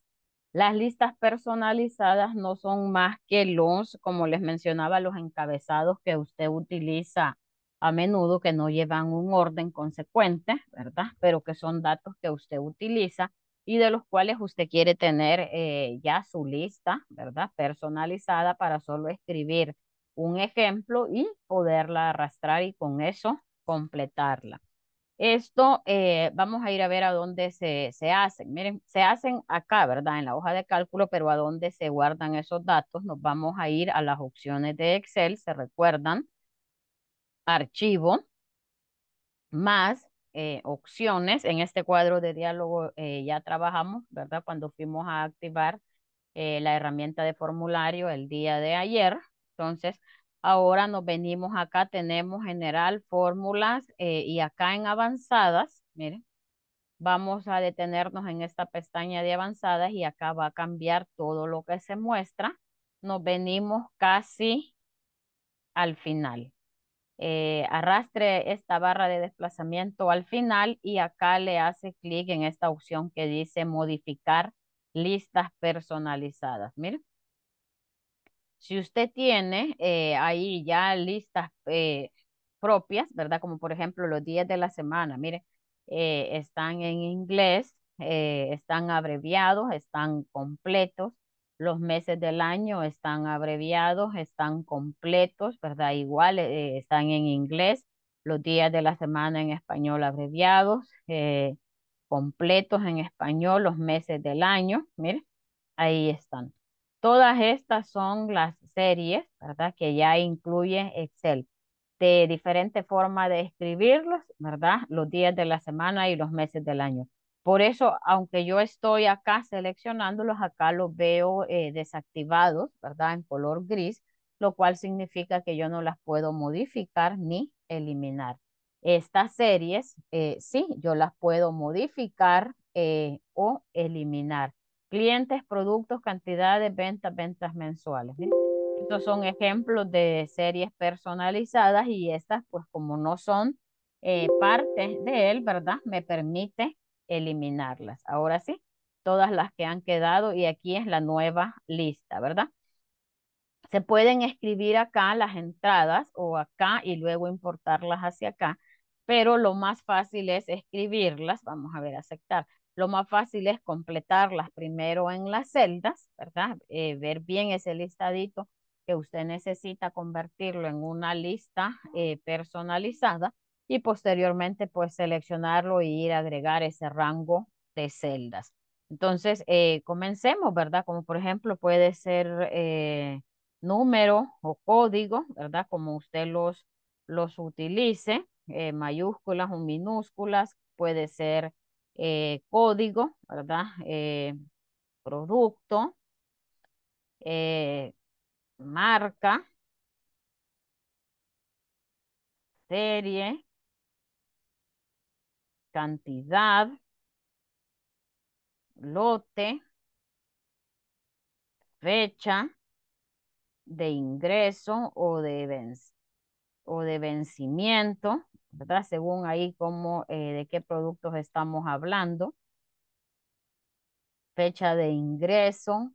Las listas personalizadas no son más que los, como les mencionaba, los encabezados que usted utiliza a menudo, que no llevan un orden consecuente, ¿verdad? Pero que son datos que usted utiliza y de los cuales usted quiere tener eh, ya su lista, ¿verdad? Personalizada para solo escribir un ejemplo y poderla arrastrar y con eso completarla. Esto eh, vamos a ir a ver a dónde se, se, hacen. Miren, se hacen acá, ¿verdad? En la hoja de cálculo, pero a dónde se guardan esos datos. Nos vamos a ir a las opciones de Excel, se recuerdan. Archivo, más eh, opciones. En este cuadro de diálogo eh, ya trabajamos, ¿verdad? Cuando fuimos a activar eh, la herramienta de formulario el día de ayer. Entonces, ahora nos venimos acá, tenemos general, fórmulas y acá en avanzadas, miren, vamos a detenernos en esta pestaña de avanzadas y acá va a cambiar todo lo que se muestra. Nos venimos casi al final. Eh, arrastre esta barra de desplazamiento al final y acá le hace clic en esta opción que dice modificar listas personalizadas. Mire. Si usted tiene eh, ahí ya listas eh, propias, ¿verdad? Como por ejemplo los días de la semana, mire, están en inglés, están abreviados, están completos, los meses del año están abreviados, están completos, ¿verdad? Igual eh, están en inglés, los días de la semana en español abreviados, eh, completos en español, los meses del año, mire, ahí están. Todas estas son las series, ¿verdad? Que ya incluye Excel. De diferente forma de escribirlos, ¿verdad? Los días de la semana y los meses del año. Por eso, aunque yo estoy acá seleccionándolos, acá los veo eh, desactivados, ¿verdad? En color gris, lo cual significa que yo no las puedo modificar ni eliminar. Estas series, eh, sí, yo las puedo modificar eh, o eliminar. Clientes, productos, cantidades, ventas, ventas mensuales. Estos son ejemplos de series personalizadas y estas, pues como no son parte de él, ¿verdad? Me permite eliminarlas. Ahora sí, todas las que han quedado y aquí es la nueva lista, ¿verdad? Se pueden escribir acá las entradas o acá y luego importarlas hacia acá, pero lo más fácil es escribirlas, vamos a ver, aceptar. Lo más fácil es completarlas primero en las celdas, ¿verdad? Eh, ver bien ese listadito que usted necesita convertirlo en una lista eh, personalizada y posteriormente pues seleccionarlo y ir a agregar ese rango de celdas. Entonces, eh, comencemos, ¿verdad? Como por ejemplo puede ser eh, número o código, ¿verdad? Como usted los, los utilice, eh, mayúsculas o minúsculas, puede ser código, ¿verdad? producto, marca, serie, cantidad, lote, fecha de ingreso o de, vencimiento, ¿verdad? Según ahí como eh, de qué productos estamos hablando. Fecha de ingreso,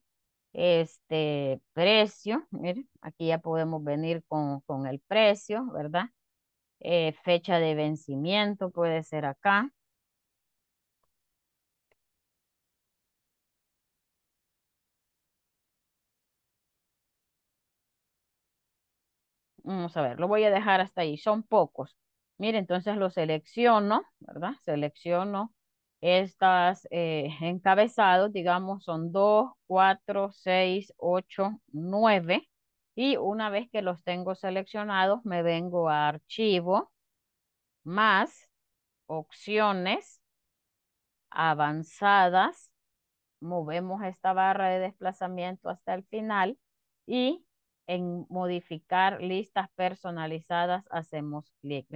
este precio, aquí ya podemos venir con, con el precio, ¿verdad? Eh, fecha de vencimiento puede ser acá. Vamos a ver, lo voy a dejar hasta ahí, son pocos. Mire, entonces lo selecciono, ¿verdad? Selecciono estas eh, [laughs] encabezados, digamos, son 2, 4, 6, 8, 9. Y una vez que los tengo seleccionados, me vengo a archivo, más, opciones, avanzadas, movemos esta barra de desplazamiento hasta el final y en modificar listas personalizadas hacemos clic.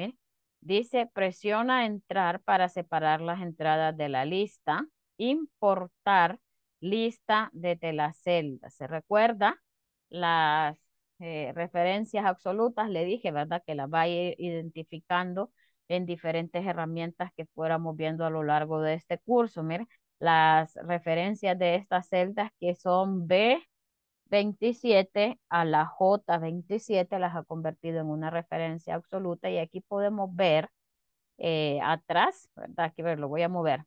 Dice presiona entrar para separar las entradas de la lista, importar lista de la celda. ¿Se recuerda? Las eh, referencias absolutas, le dije, ¿verdad? Que las vaya identificando en diferentes herramientas que fuéramos viendo a lo largo de este curso. Miren, las referencias de estas celdas que son B27 a la J27 las ha convertido en una referencia absoluta y aquí podemos ver eh, atrás, ¿verdad? Aquí ver, lo voy a mover.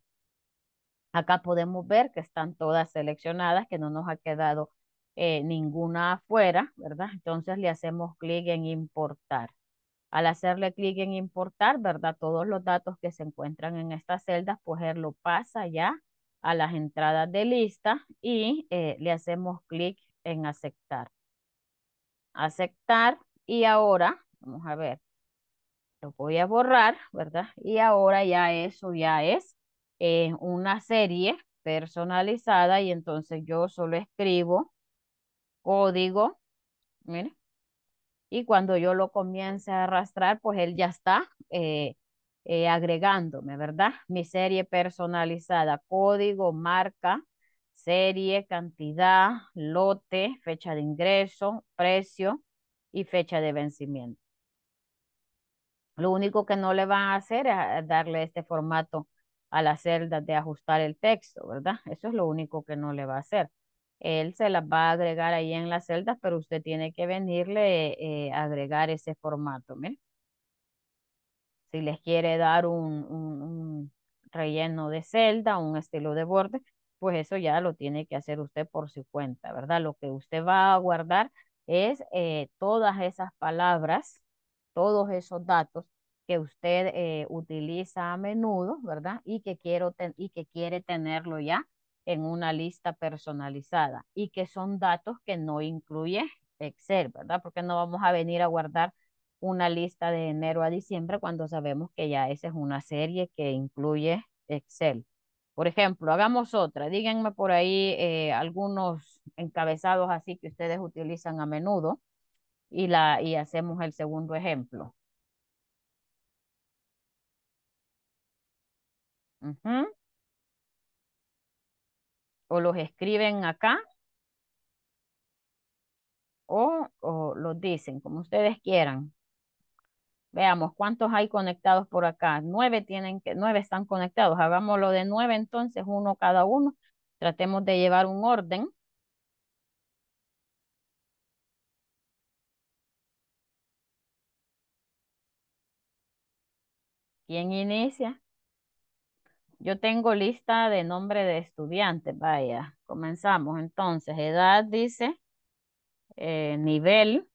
Acá podemos ver que están todas seleccionadas, que no nos ha quedado eh, ninguna afuera, ¿verdad? Entonces le hacemos clic en importar. Al hacerle clic en importar, ¿verdad? Todos los datos que se encuentran en estas celdas, pues él lo pasa ya a las entradas de lista y eh, le hacemos clic en aceptar. Aceptar y ahora, vamos a ver, lo voy a borrar, ¿verdad? Y ahora ya eso ya es eh, una serie personalizada y entonces yo solo escribo código, mire, y cuando yo lo comience a arrastrar, pues él ya está eh, eh, agregándome, ¿verdad? Mi serie personalizada, código, marca, serie, cantidad, lote, fecha de ingreso, precio y fecha de vencimiento. Lo único que no le van a hacer es darle este formato a la celda de ajustar el texto, ¿verdad? Eso es lo único que no le va a hacer él se las va a agregar ahí en las celdas, pero usted tiene que venirle eh, a agregar ese formato. Si les quiere dar un, un, relleno de celda, un estilo de borde, pues eso ya lo tiene que hacer usted por su cuenta, ¿verdad? Lo que usted va a guardar es eh, todas esas palabras, todos esos datos que usted eh, utiliza a menudo, ¿verdad? Y que, quiero y que quiere tenerlo ya en una lista personalizada y que son datos que no incluye Excel, ¿verdad? Porque no vamos a venir a guardar una lista de enero a diciembre cuando sabemos que ya esa es una serie que incluye Excel. Por ejemplo, hagamos otra. Díganme por ahí eh, algunos encabezados así que ustedes utilizan a menudo y, la, y hacemos el segundo ejemplo o los escriben acá o, o los dicen, como ustedes quieran. Veamos, ¿cuántos hay conectados por acá? Nueve, tienen que, nueve están conectados. Hagámoslo de nueve entonces, uno cada uno. Tratemos de llevar un orden. ¿Quién inicia? Yo tengo lista de nombre de estudiantes, vaya. Comenzamos entonces. Edad dice, eh, nivel.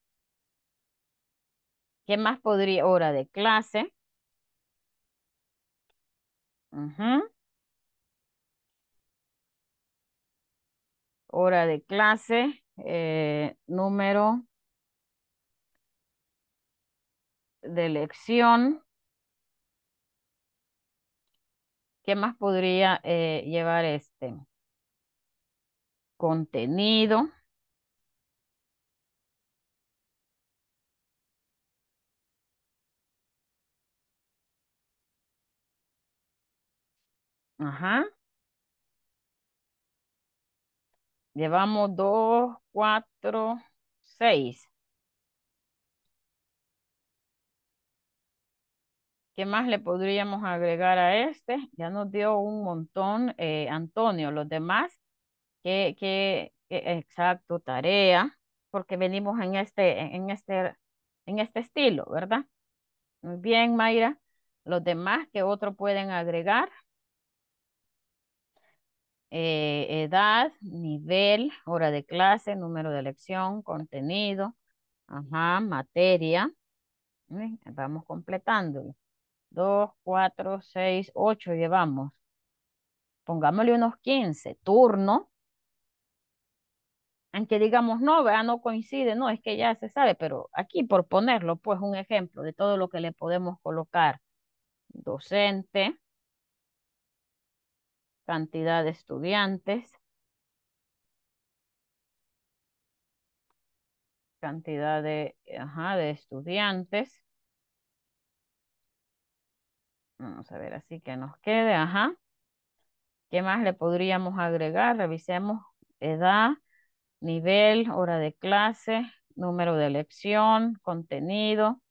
¿Qué más podría? Hora de clase. Hora de clase. Eh, número de lección. ¿Qué más podría eh, llevar este? Contenido. Ajá. Llevamos dos, cuatro, seis. ¿Qué más le podríamos agregar a este? Ya nos dio un montón, eh, Antonio. Los demás, ¿qué, qué, exacto, tarea, porque venimos en este, en este, en este estilo, ¿verdad? Muy bien, Mayra. Los demás, ¿qué otro pueden agregar? Eh, edad, nivel, hora de clase, número de lección, contenido, ajá, materia. Vamos completándolo. 2, 4, 6, 8 llevamos. Pongámosle unos 15. Turno. Aunque digamos, no, vea, no coincide, no, es que ya se sabe, pero aquí por ponerlo, pues un ejemplo de todo lo que le podemos colocar. Docente, cantidad de estudiantes, cantidad de, de estudiantes, Vamos a ver, así que nos quede, ajá. ¿Qué más le podríamos agregar? Revisemos edad, nivel, hora de clase, número de lección, contenido,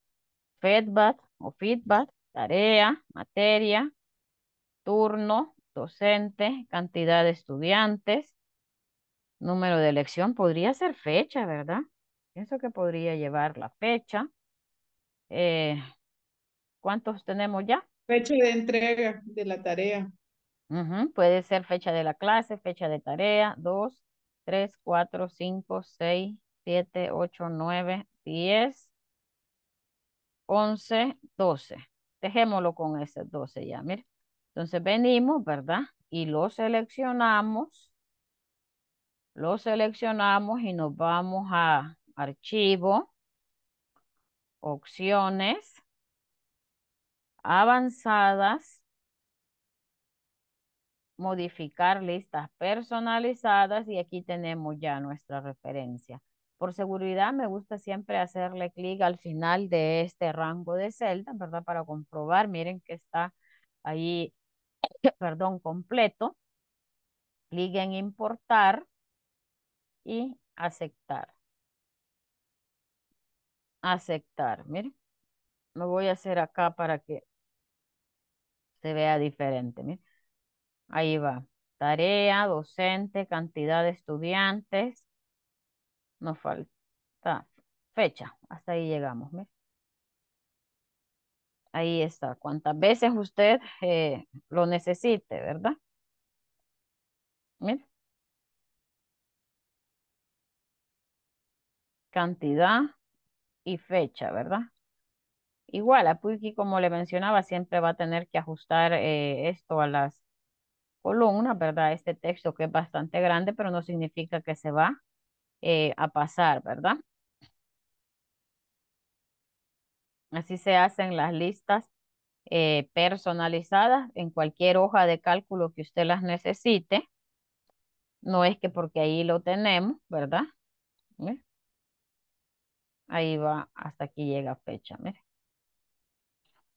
feedback o feedback, tarea, materia, turno, docente, cantidad de estudiantes, número de elección, podría ser fecha, ¿verdad? Pienso que podría llevar la fecha. Eh, ¿Cuántos tenemos ya? Fecha de entrega de la tarea. Puede ser fecha de la clase, fecha de tarea, 2, 3, 4, 5, 6, 7, 8, 9, 10, 11, 12. Dejémoslo con ese 12 ya, mire. Entonces venimos, ¿verdad? Y lo seleccionamos. Lo seleccionamos y nos vamos a archivo, opciones, avanzadas, modificar listas personalizadas y aquí tenemos ya nuestra referencia. Por seguridad me gusta siempre hacerle clic al final de este rango de celda, ¿verdad? Para comprobar, miren que está ahí, [coughs] perdón, completo. Clic en importar y aceptar. Aceptar, miren. Lo voy a hacer acá para que se vea diferente. Ahí va. Tarea, docente, cantidad de estudiantes. Nos falta fecha. Hasta ahí llegamos. Ahí está. cuántas veces usted eh, lo necesite, ¿verdad? Cantidad y fecha, ¿verdad? Igual, a como le mencionaba, siempre va a tener que ajustar eh, esto a las columnas, ¿verdad? Este texto que es bastante grande, pero no significa que se va eh, a pasar, ¿verdad? Así se hacen las listas eh, personalizadas en cualquier hoja de cálculo que usted las necesite. No es que porque ahí lo tenemos, ¿verdad? Ahí va, hasta aquí llega fecha, mire.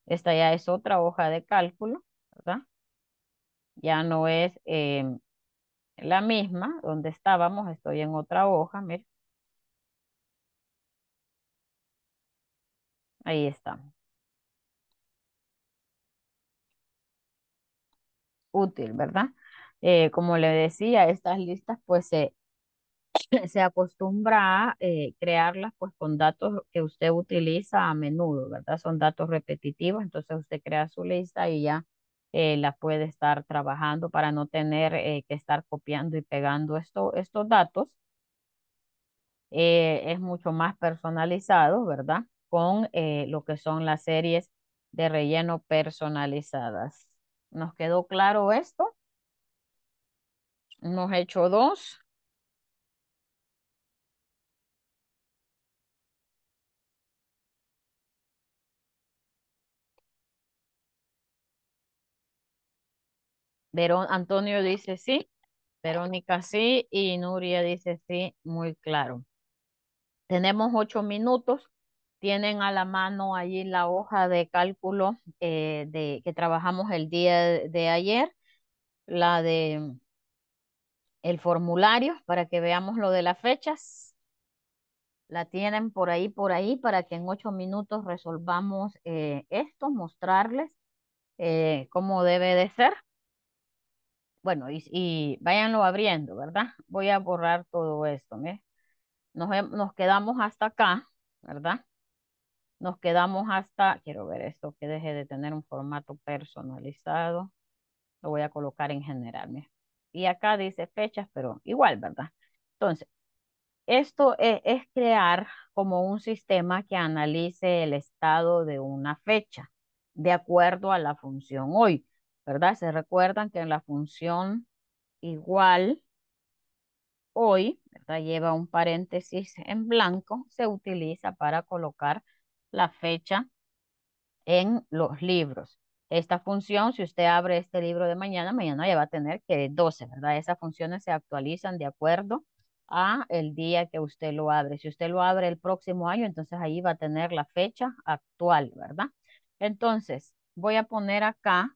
Esta ya es otra hoja de cálculo, ¿verdad? Ya no es em, la misma donde estábamos, estoy en otra hoja, miren. Ahí está. útil, ¿verdad? Eh, como le decía, estas listas pues se [laughs] se acostumbra a eh, crearlas pues con datos que usted utiliza a menudo, ¿verdad? Son datos repetitivos, entonces usted crea su lista y ya eh, la puede estar trabajando para no tener eh, que estar copiando y pegando estos datos. es mucho más personalizado, ¿verdad? Con lo que son las series de relleno personalizadas. ¿Nos quedó claro esto? Hemos hecho dos. Antonio dice sí, Verónica sí y Nuria dice sí, muy claro. Tenemos ocho minutos. Tienen a la mano allí la hoja de cálculo eh, de, que trabajamos el día de, ayer, la de el formulario para que veamos lo de las fechas. La tienen por ahí, por ahí, para que en ocho minutos resolvamos eh, esto, mostrarles eh, cómo debe de ser bueno, y, váyanlo abriendo, ¿verdad? Voy a borrar todo esto, ¿eh? Nos, nos quedamos hasta acá, ¿verdad? Nos quedamos hasta, quiero ver esto, que deje de tener un formato personalizado. Lo voy a colocar en general, me Y acá dice fechas, pero igual, ¿verdad? Entonces, esto e, es, crear como un sistema que analice el estado de una fecha de acuerdo a la función hoy. ¿verdad? Se recuerdan que en la función igual hoy, ¿verdad? Lleva un paréntesis en blanco, se utiliza para colocar la fecha en los libros. Esta función, si usted abre este libro de mañana, mañana ya va a tener que 12, ¿verdad? Esas funciones se actualizan de acuerdo a el día que usted lo abre. Si usted lo abre el próximo año, entonces ahí va a tener la fecha actual, ¿verdad? Entonces, voy a poner acá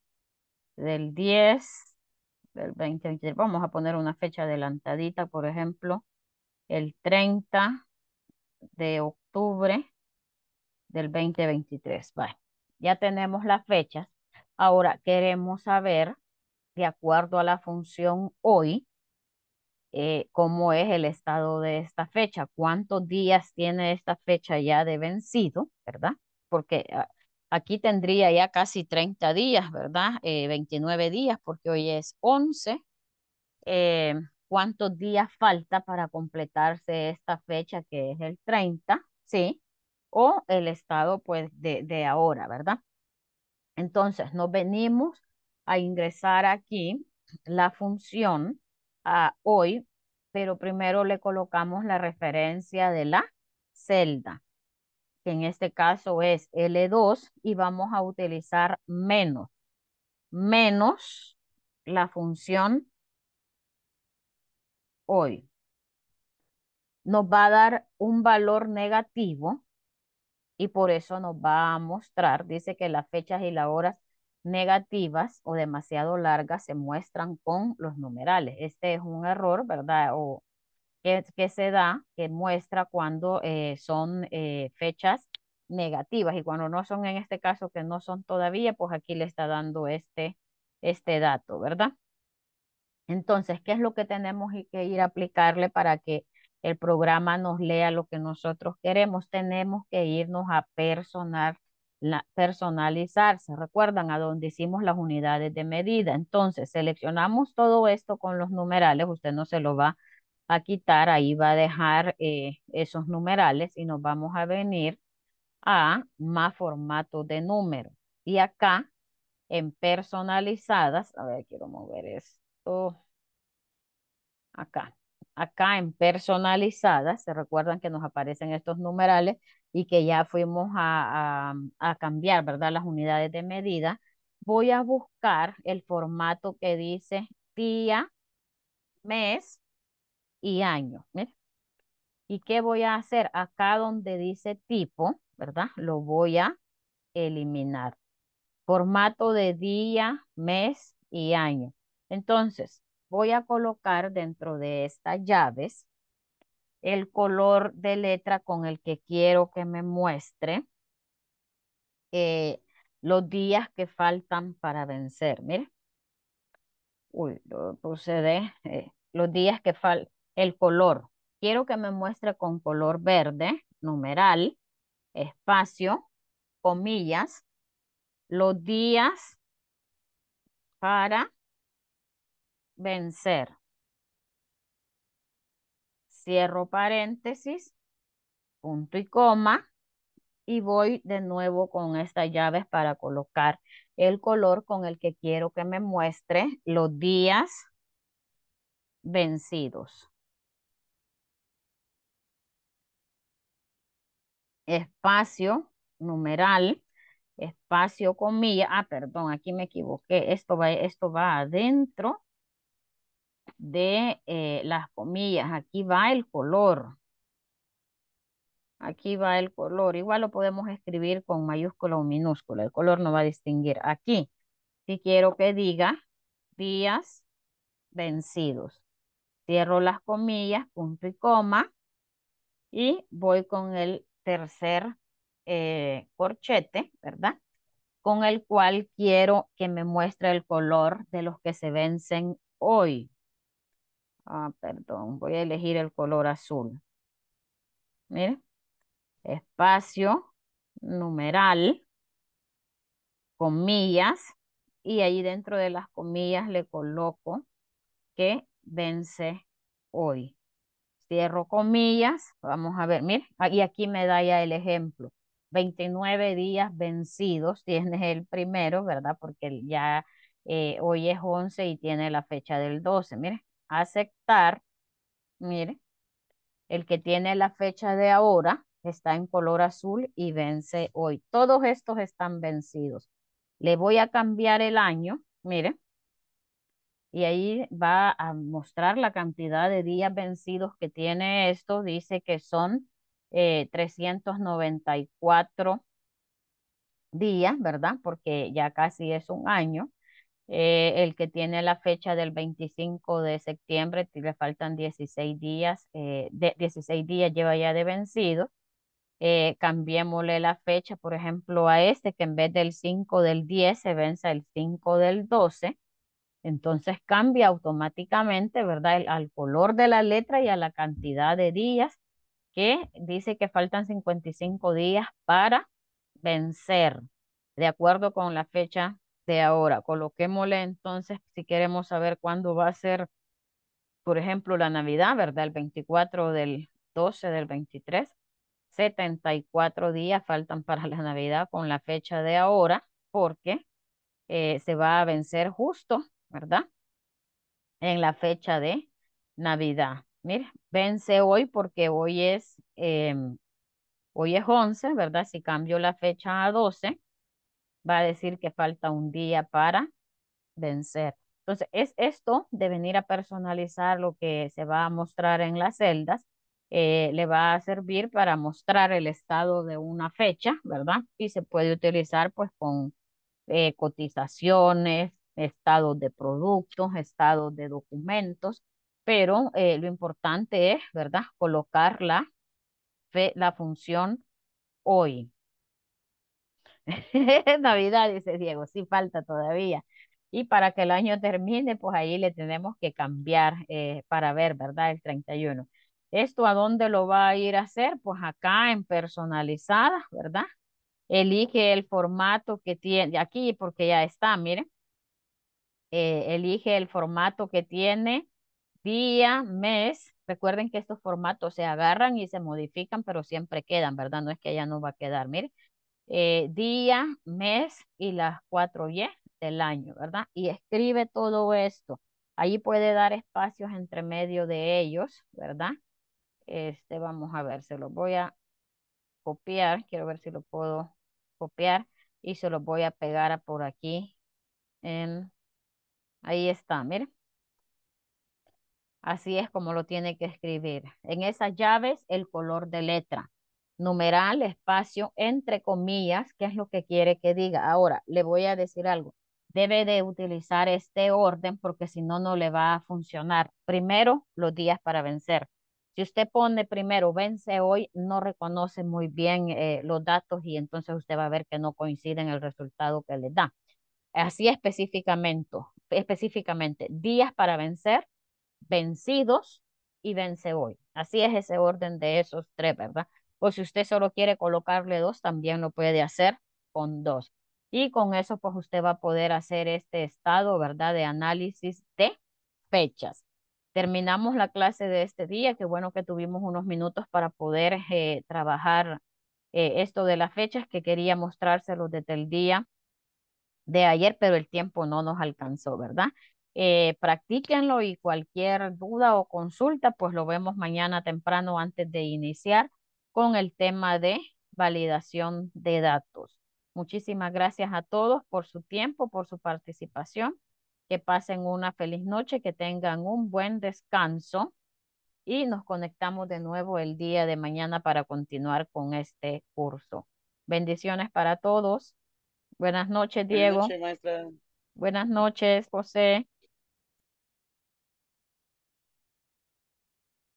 del 10 del 2023. Vamos a poner una fecha adelantadita, por ejemplo, el 30 de octubre del 2023. Bueno, ya tenemos las fechas. Ahora queremos saber, de acuerdo a la función hoy, eh, cómo es el estado de esta fecha, cuántos días tiene esta fecha ya de vencido, ¿verdad? Porque ah, Aquí tendría ya casi 30 días, ¿verdad? 29 eh, días porque hoy es 11. Eh, ¿Cuántos días falta para completarse esta fecha que es el 30? ¿Sí? O el estado pues de, de ahora, ¿verdad? Entonces nos venimos a ingresar aquí la función a hoy, pero primero le colocamos la referencia de la celda que en este caso es L2, y vamos a utilizar menos. Menos la función hoy. Nos va a dar un valor negativo y por eso nos va a mostrar, dice que las fechas y las horas negativas o demasiado largas se muestran con los numerales. Este es un error, ¿verdad? O que, se da, que muestra cuando eh, son eh, fechas negativas y cuando no son en este caso que no son todavía, pues aquí le está dando este, este dato, ¿verdad? Entonces, ¿qué es lo que tenemos que ir a aplicarle para que el programa nos lea lo que nosotros queremos? Tenemos que irnos a personal, la, personalizarse. Recuerdan a donde hicimos las unidades de medida. Entonces, seleccionamos todo esto con los numerales. Usted no se lo va a a quitar, ahí va a dejar eh, esos numerales y nos vamos a venir a más formato de número. Y acá en personalizadas, a ver, quiero mover esto acá. Acá en personalizadas, se recuerdan que nos aparecen estos numerales y que ya fuimos a, a cambiar, ¿verdad? Las unidades de medida. Voy a buscar el formato que dice día, mes y año. ¿Y qué voy a hacer? Acá donde dice tipo, ¿verdad? Lo voy a eliminar. Formato de día, mes y año. Entonces, voy a colocar dentro de estas llaves el color de letra con el que quiero que me muestre eh, los días que faltan para vencer. Mire. Uy, lo eh, los días que faltan el color. Quiero que me muestre con color verde, numeral, espacio, comillas, los días para vencer. Cierro paréntesis, punto y coma, y voy de nuevo con estas llaves para colocar el color con el que quiero que me muestre los días vencidos. espacio, numeral, espacio, comilla. Ah, perdón, aquí me equivoqué. Esto va, esto va adentro de eh, las comillas. Aquí va el color. Aquí va el color. Igual lo podemos escribir con mayúscula o minúscula. El color no va a distinguir. Aquí, si quiero que diga días vencidos. Cierro las comillas, punto y coma. Y voy con el tercer eh, corchete, ¿verdad? Con el cual quiero que me muestre el color de los que se vencen hoy. Ah, perdón, voy a elegir el color azul. Miren, espacio, numeral, comillas, y ahí dentro de las comillas le coloco que vence hoy cierro comillas, vamos a ver, mire, ah, y aquí me da ya el ejemplo. 29 días vencidos, tienes el primero, ¿verdad? Porque ya eh, hoy es 11 y tiene la fecha del 12. Mire, aceptar, mire, el que tiene la fecha de ahora está en color azul y vence hoy. Todos estos están vencidos. Le voy a cambiar el año, mire, y ahí va a mostrar la cantidad de días vencidos que tiene esto. Dice que son 394 eh, días, ¿verdad? Porque ya casi es un año. Eh, el que tiene la fecha del 25 de septiembre, le faltan 16 días, eh, de, 16 días lleva ya de vencido. cambiémosle la fecha, por ejemplo, a este, que en vez del 5 del 10 se vence el 5 del 12. Entonces cambia automáticamente, ¿verdad? al color de la letra y a la cantidad de días que dice que faltan 55 días para vencer, de acuerdo con la fecha de ahora. Coloquémosle entonces, si queremos saber cuándo va a ser, por ejemplo, la Navidad, ¿verdad? El 24 del 12 del 23, 74 días faltan para la Navidad con la fecha de ahora, porque eh, se va a vencer justo ¿verdad? En la fecha de Navidad. Mire, vence hoy porque hoy es, em, hoy es 11, ¿verdad? Si cambio la fecha a 12, va a decir que falta un día para vencer. Entonces, es esto de venir a personalizar lo que se va a mostrar en las celdas, eh, le va a servir para mostrar el estado de una fecha, ¿verdad? Y se puede utilizar pues con eh, cotizaciones, estados de productos, estados de documentos, pero eh, lo importante es, ¿verdad?, colocar la, la función hoy. [laughs] Navidad, dice Diego, sí falta todavía. Y para que el año termine, pues ahí le tenemos que cambiar eh, para ver, ¿verdad?, el 31. ¿Esto a dónde lo va a ir a hacer? Pues acá en personalizada, ¿verdad? Elige el formato que tiene, aquí porque ya está, miren eh, elige el formato que tiene, día, mes. Recuerden que estos formatos se agarran y se modifican, pero siempre quedan, ¿verdad? No es que ya no va a quedar, mire. Eh, día, mes y las cuatro Y del año, ¿verdad? Y escribe todo esto. Ahí puede dar espacios entre medio de ellos, ¿verdad? Este, vamos a ver, se lo voy a copiar. Quiero ver si lo puedo copiar y se los voy a pegar por aquí en Ahí está, mire. Así es como lo tiene que escribir. En esas llaves, el color de letra. Numeral, espacio, entre comillas, que es lo que quiere que diga. Ahora, le voy a decir algo. Debe de utilizar este orden porque si no, no le va a funcionar. Primero, los días para vencer. Si usted pone primero vence hoy, no reconoce muy bien eh, los datos y entonces usted va a ver que no coinciden el resultado que le da. Así específicamente, específicamente días para vencer, vencidos y vence hoy. Así es ese orden de esos tres, ¿verdad? O si usted solo quiere colocarle dos, también lo puede hacer con dos. Y con eso, pues usted va a poder hacer este estado, ¿verdad? De análisis de fechas. Terminamos la clase de este día. Qué bueno que tuvimos unos minutos para poder eh, trabajar eh, esto de las fechas que quería mostrárselo desde el día de ayer, pero el tiempo no nos alcanzó, ¿verdad? Eh, practíquenlo y cualquier duda o consulta, pues lo vemos mañana temprano antes de iniciar con el tema de validación de datos. Muchísimas gracias a todos por su tiempo, por su participación. Que pasen una feliz noche, que tengan un buen descanso y nos conectamos de nuevo el día de mañana para continuar con este curso. Bendiciones para todos. Buenas noches, Diego. Buenas noches, José.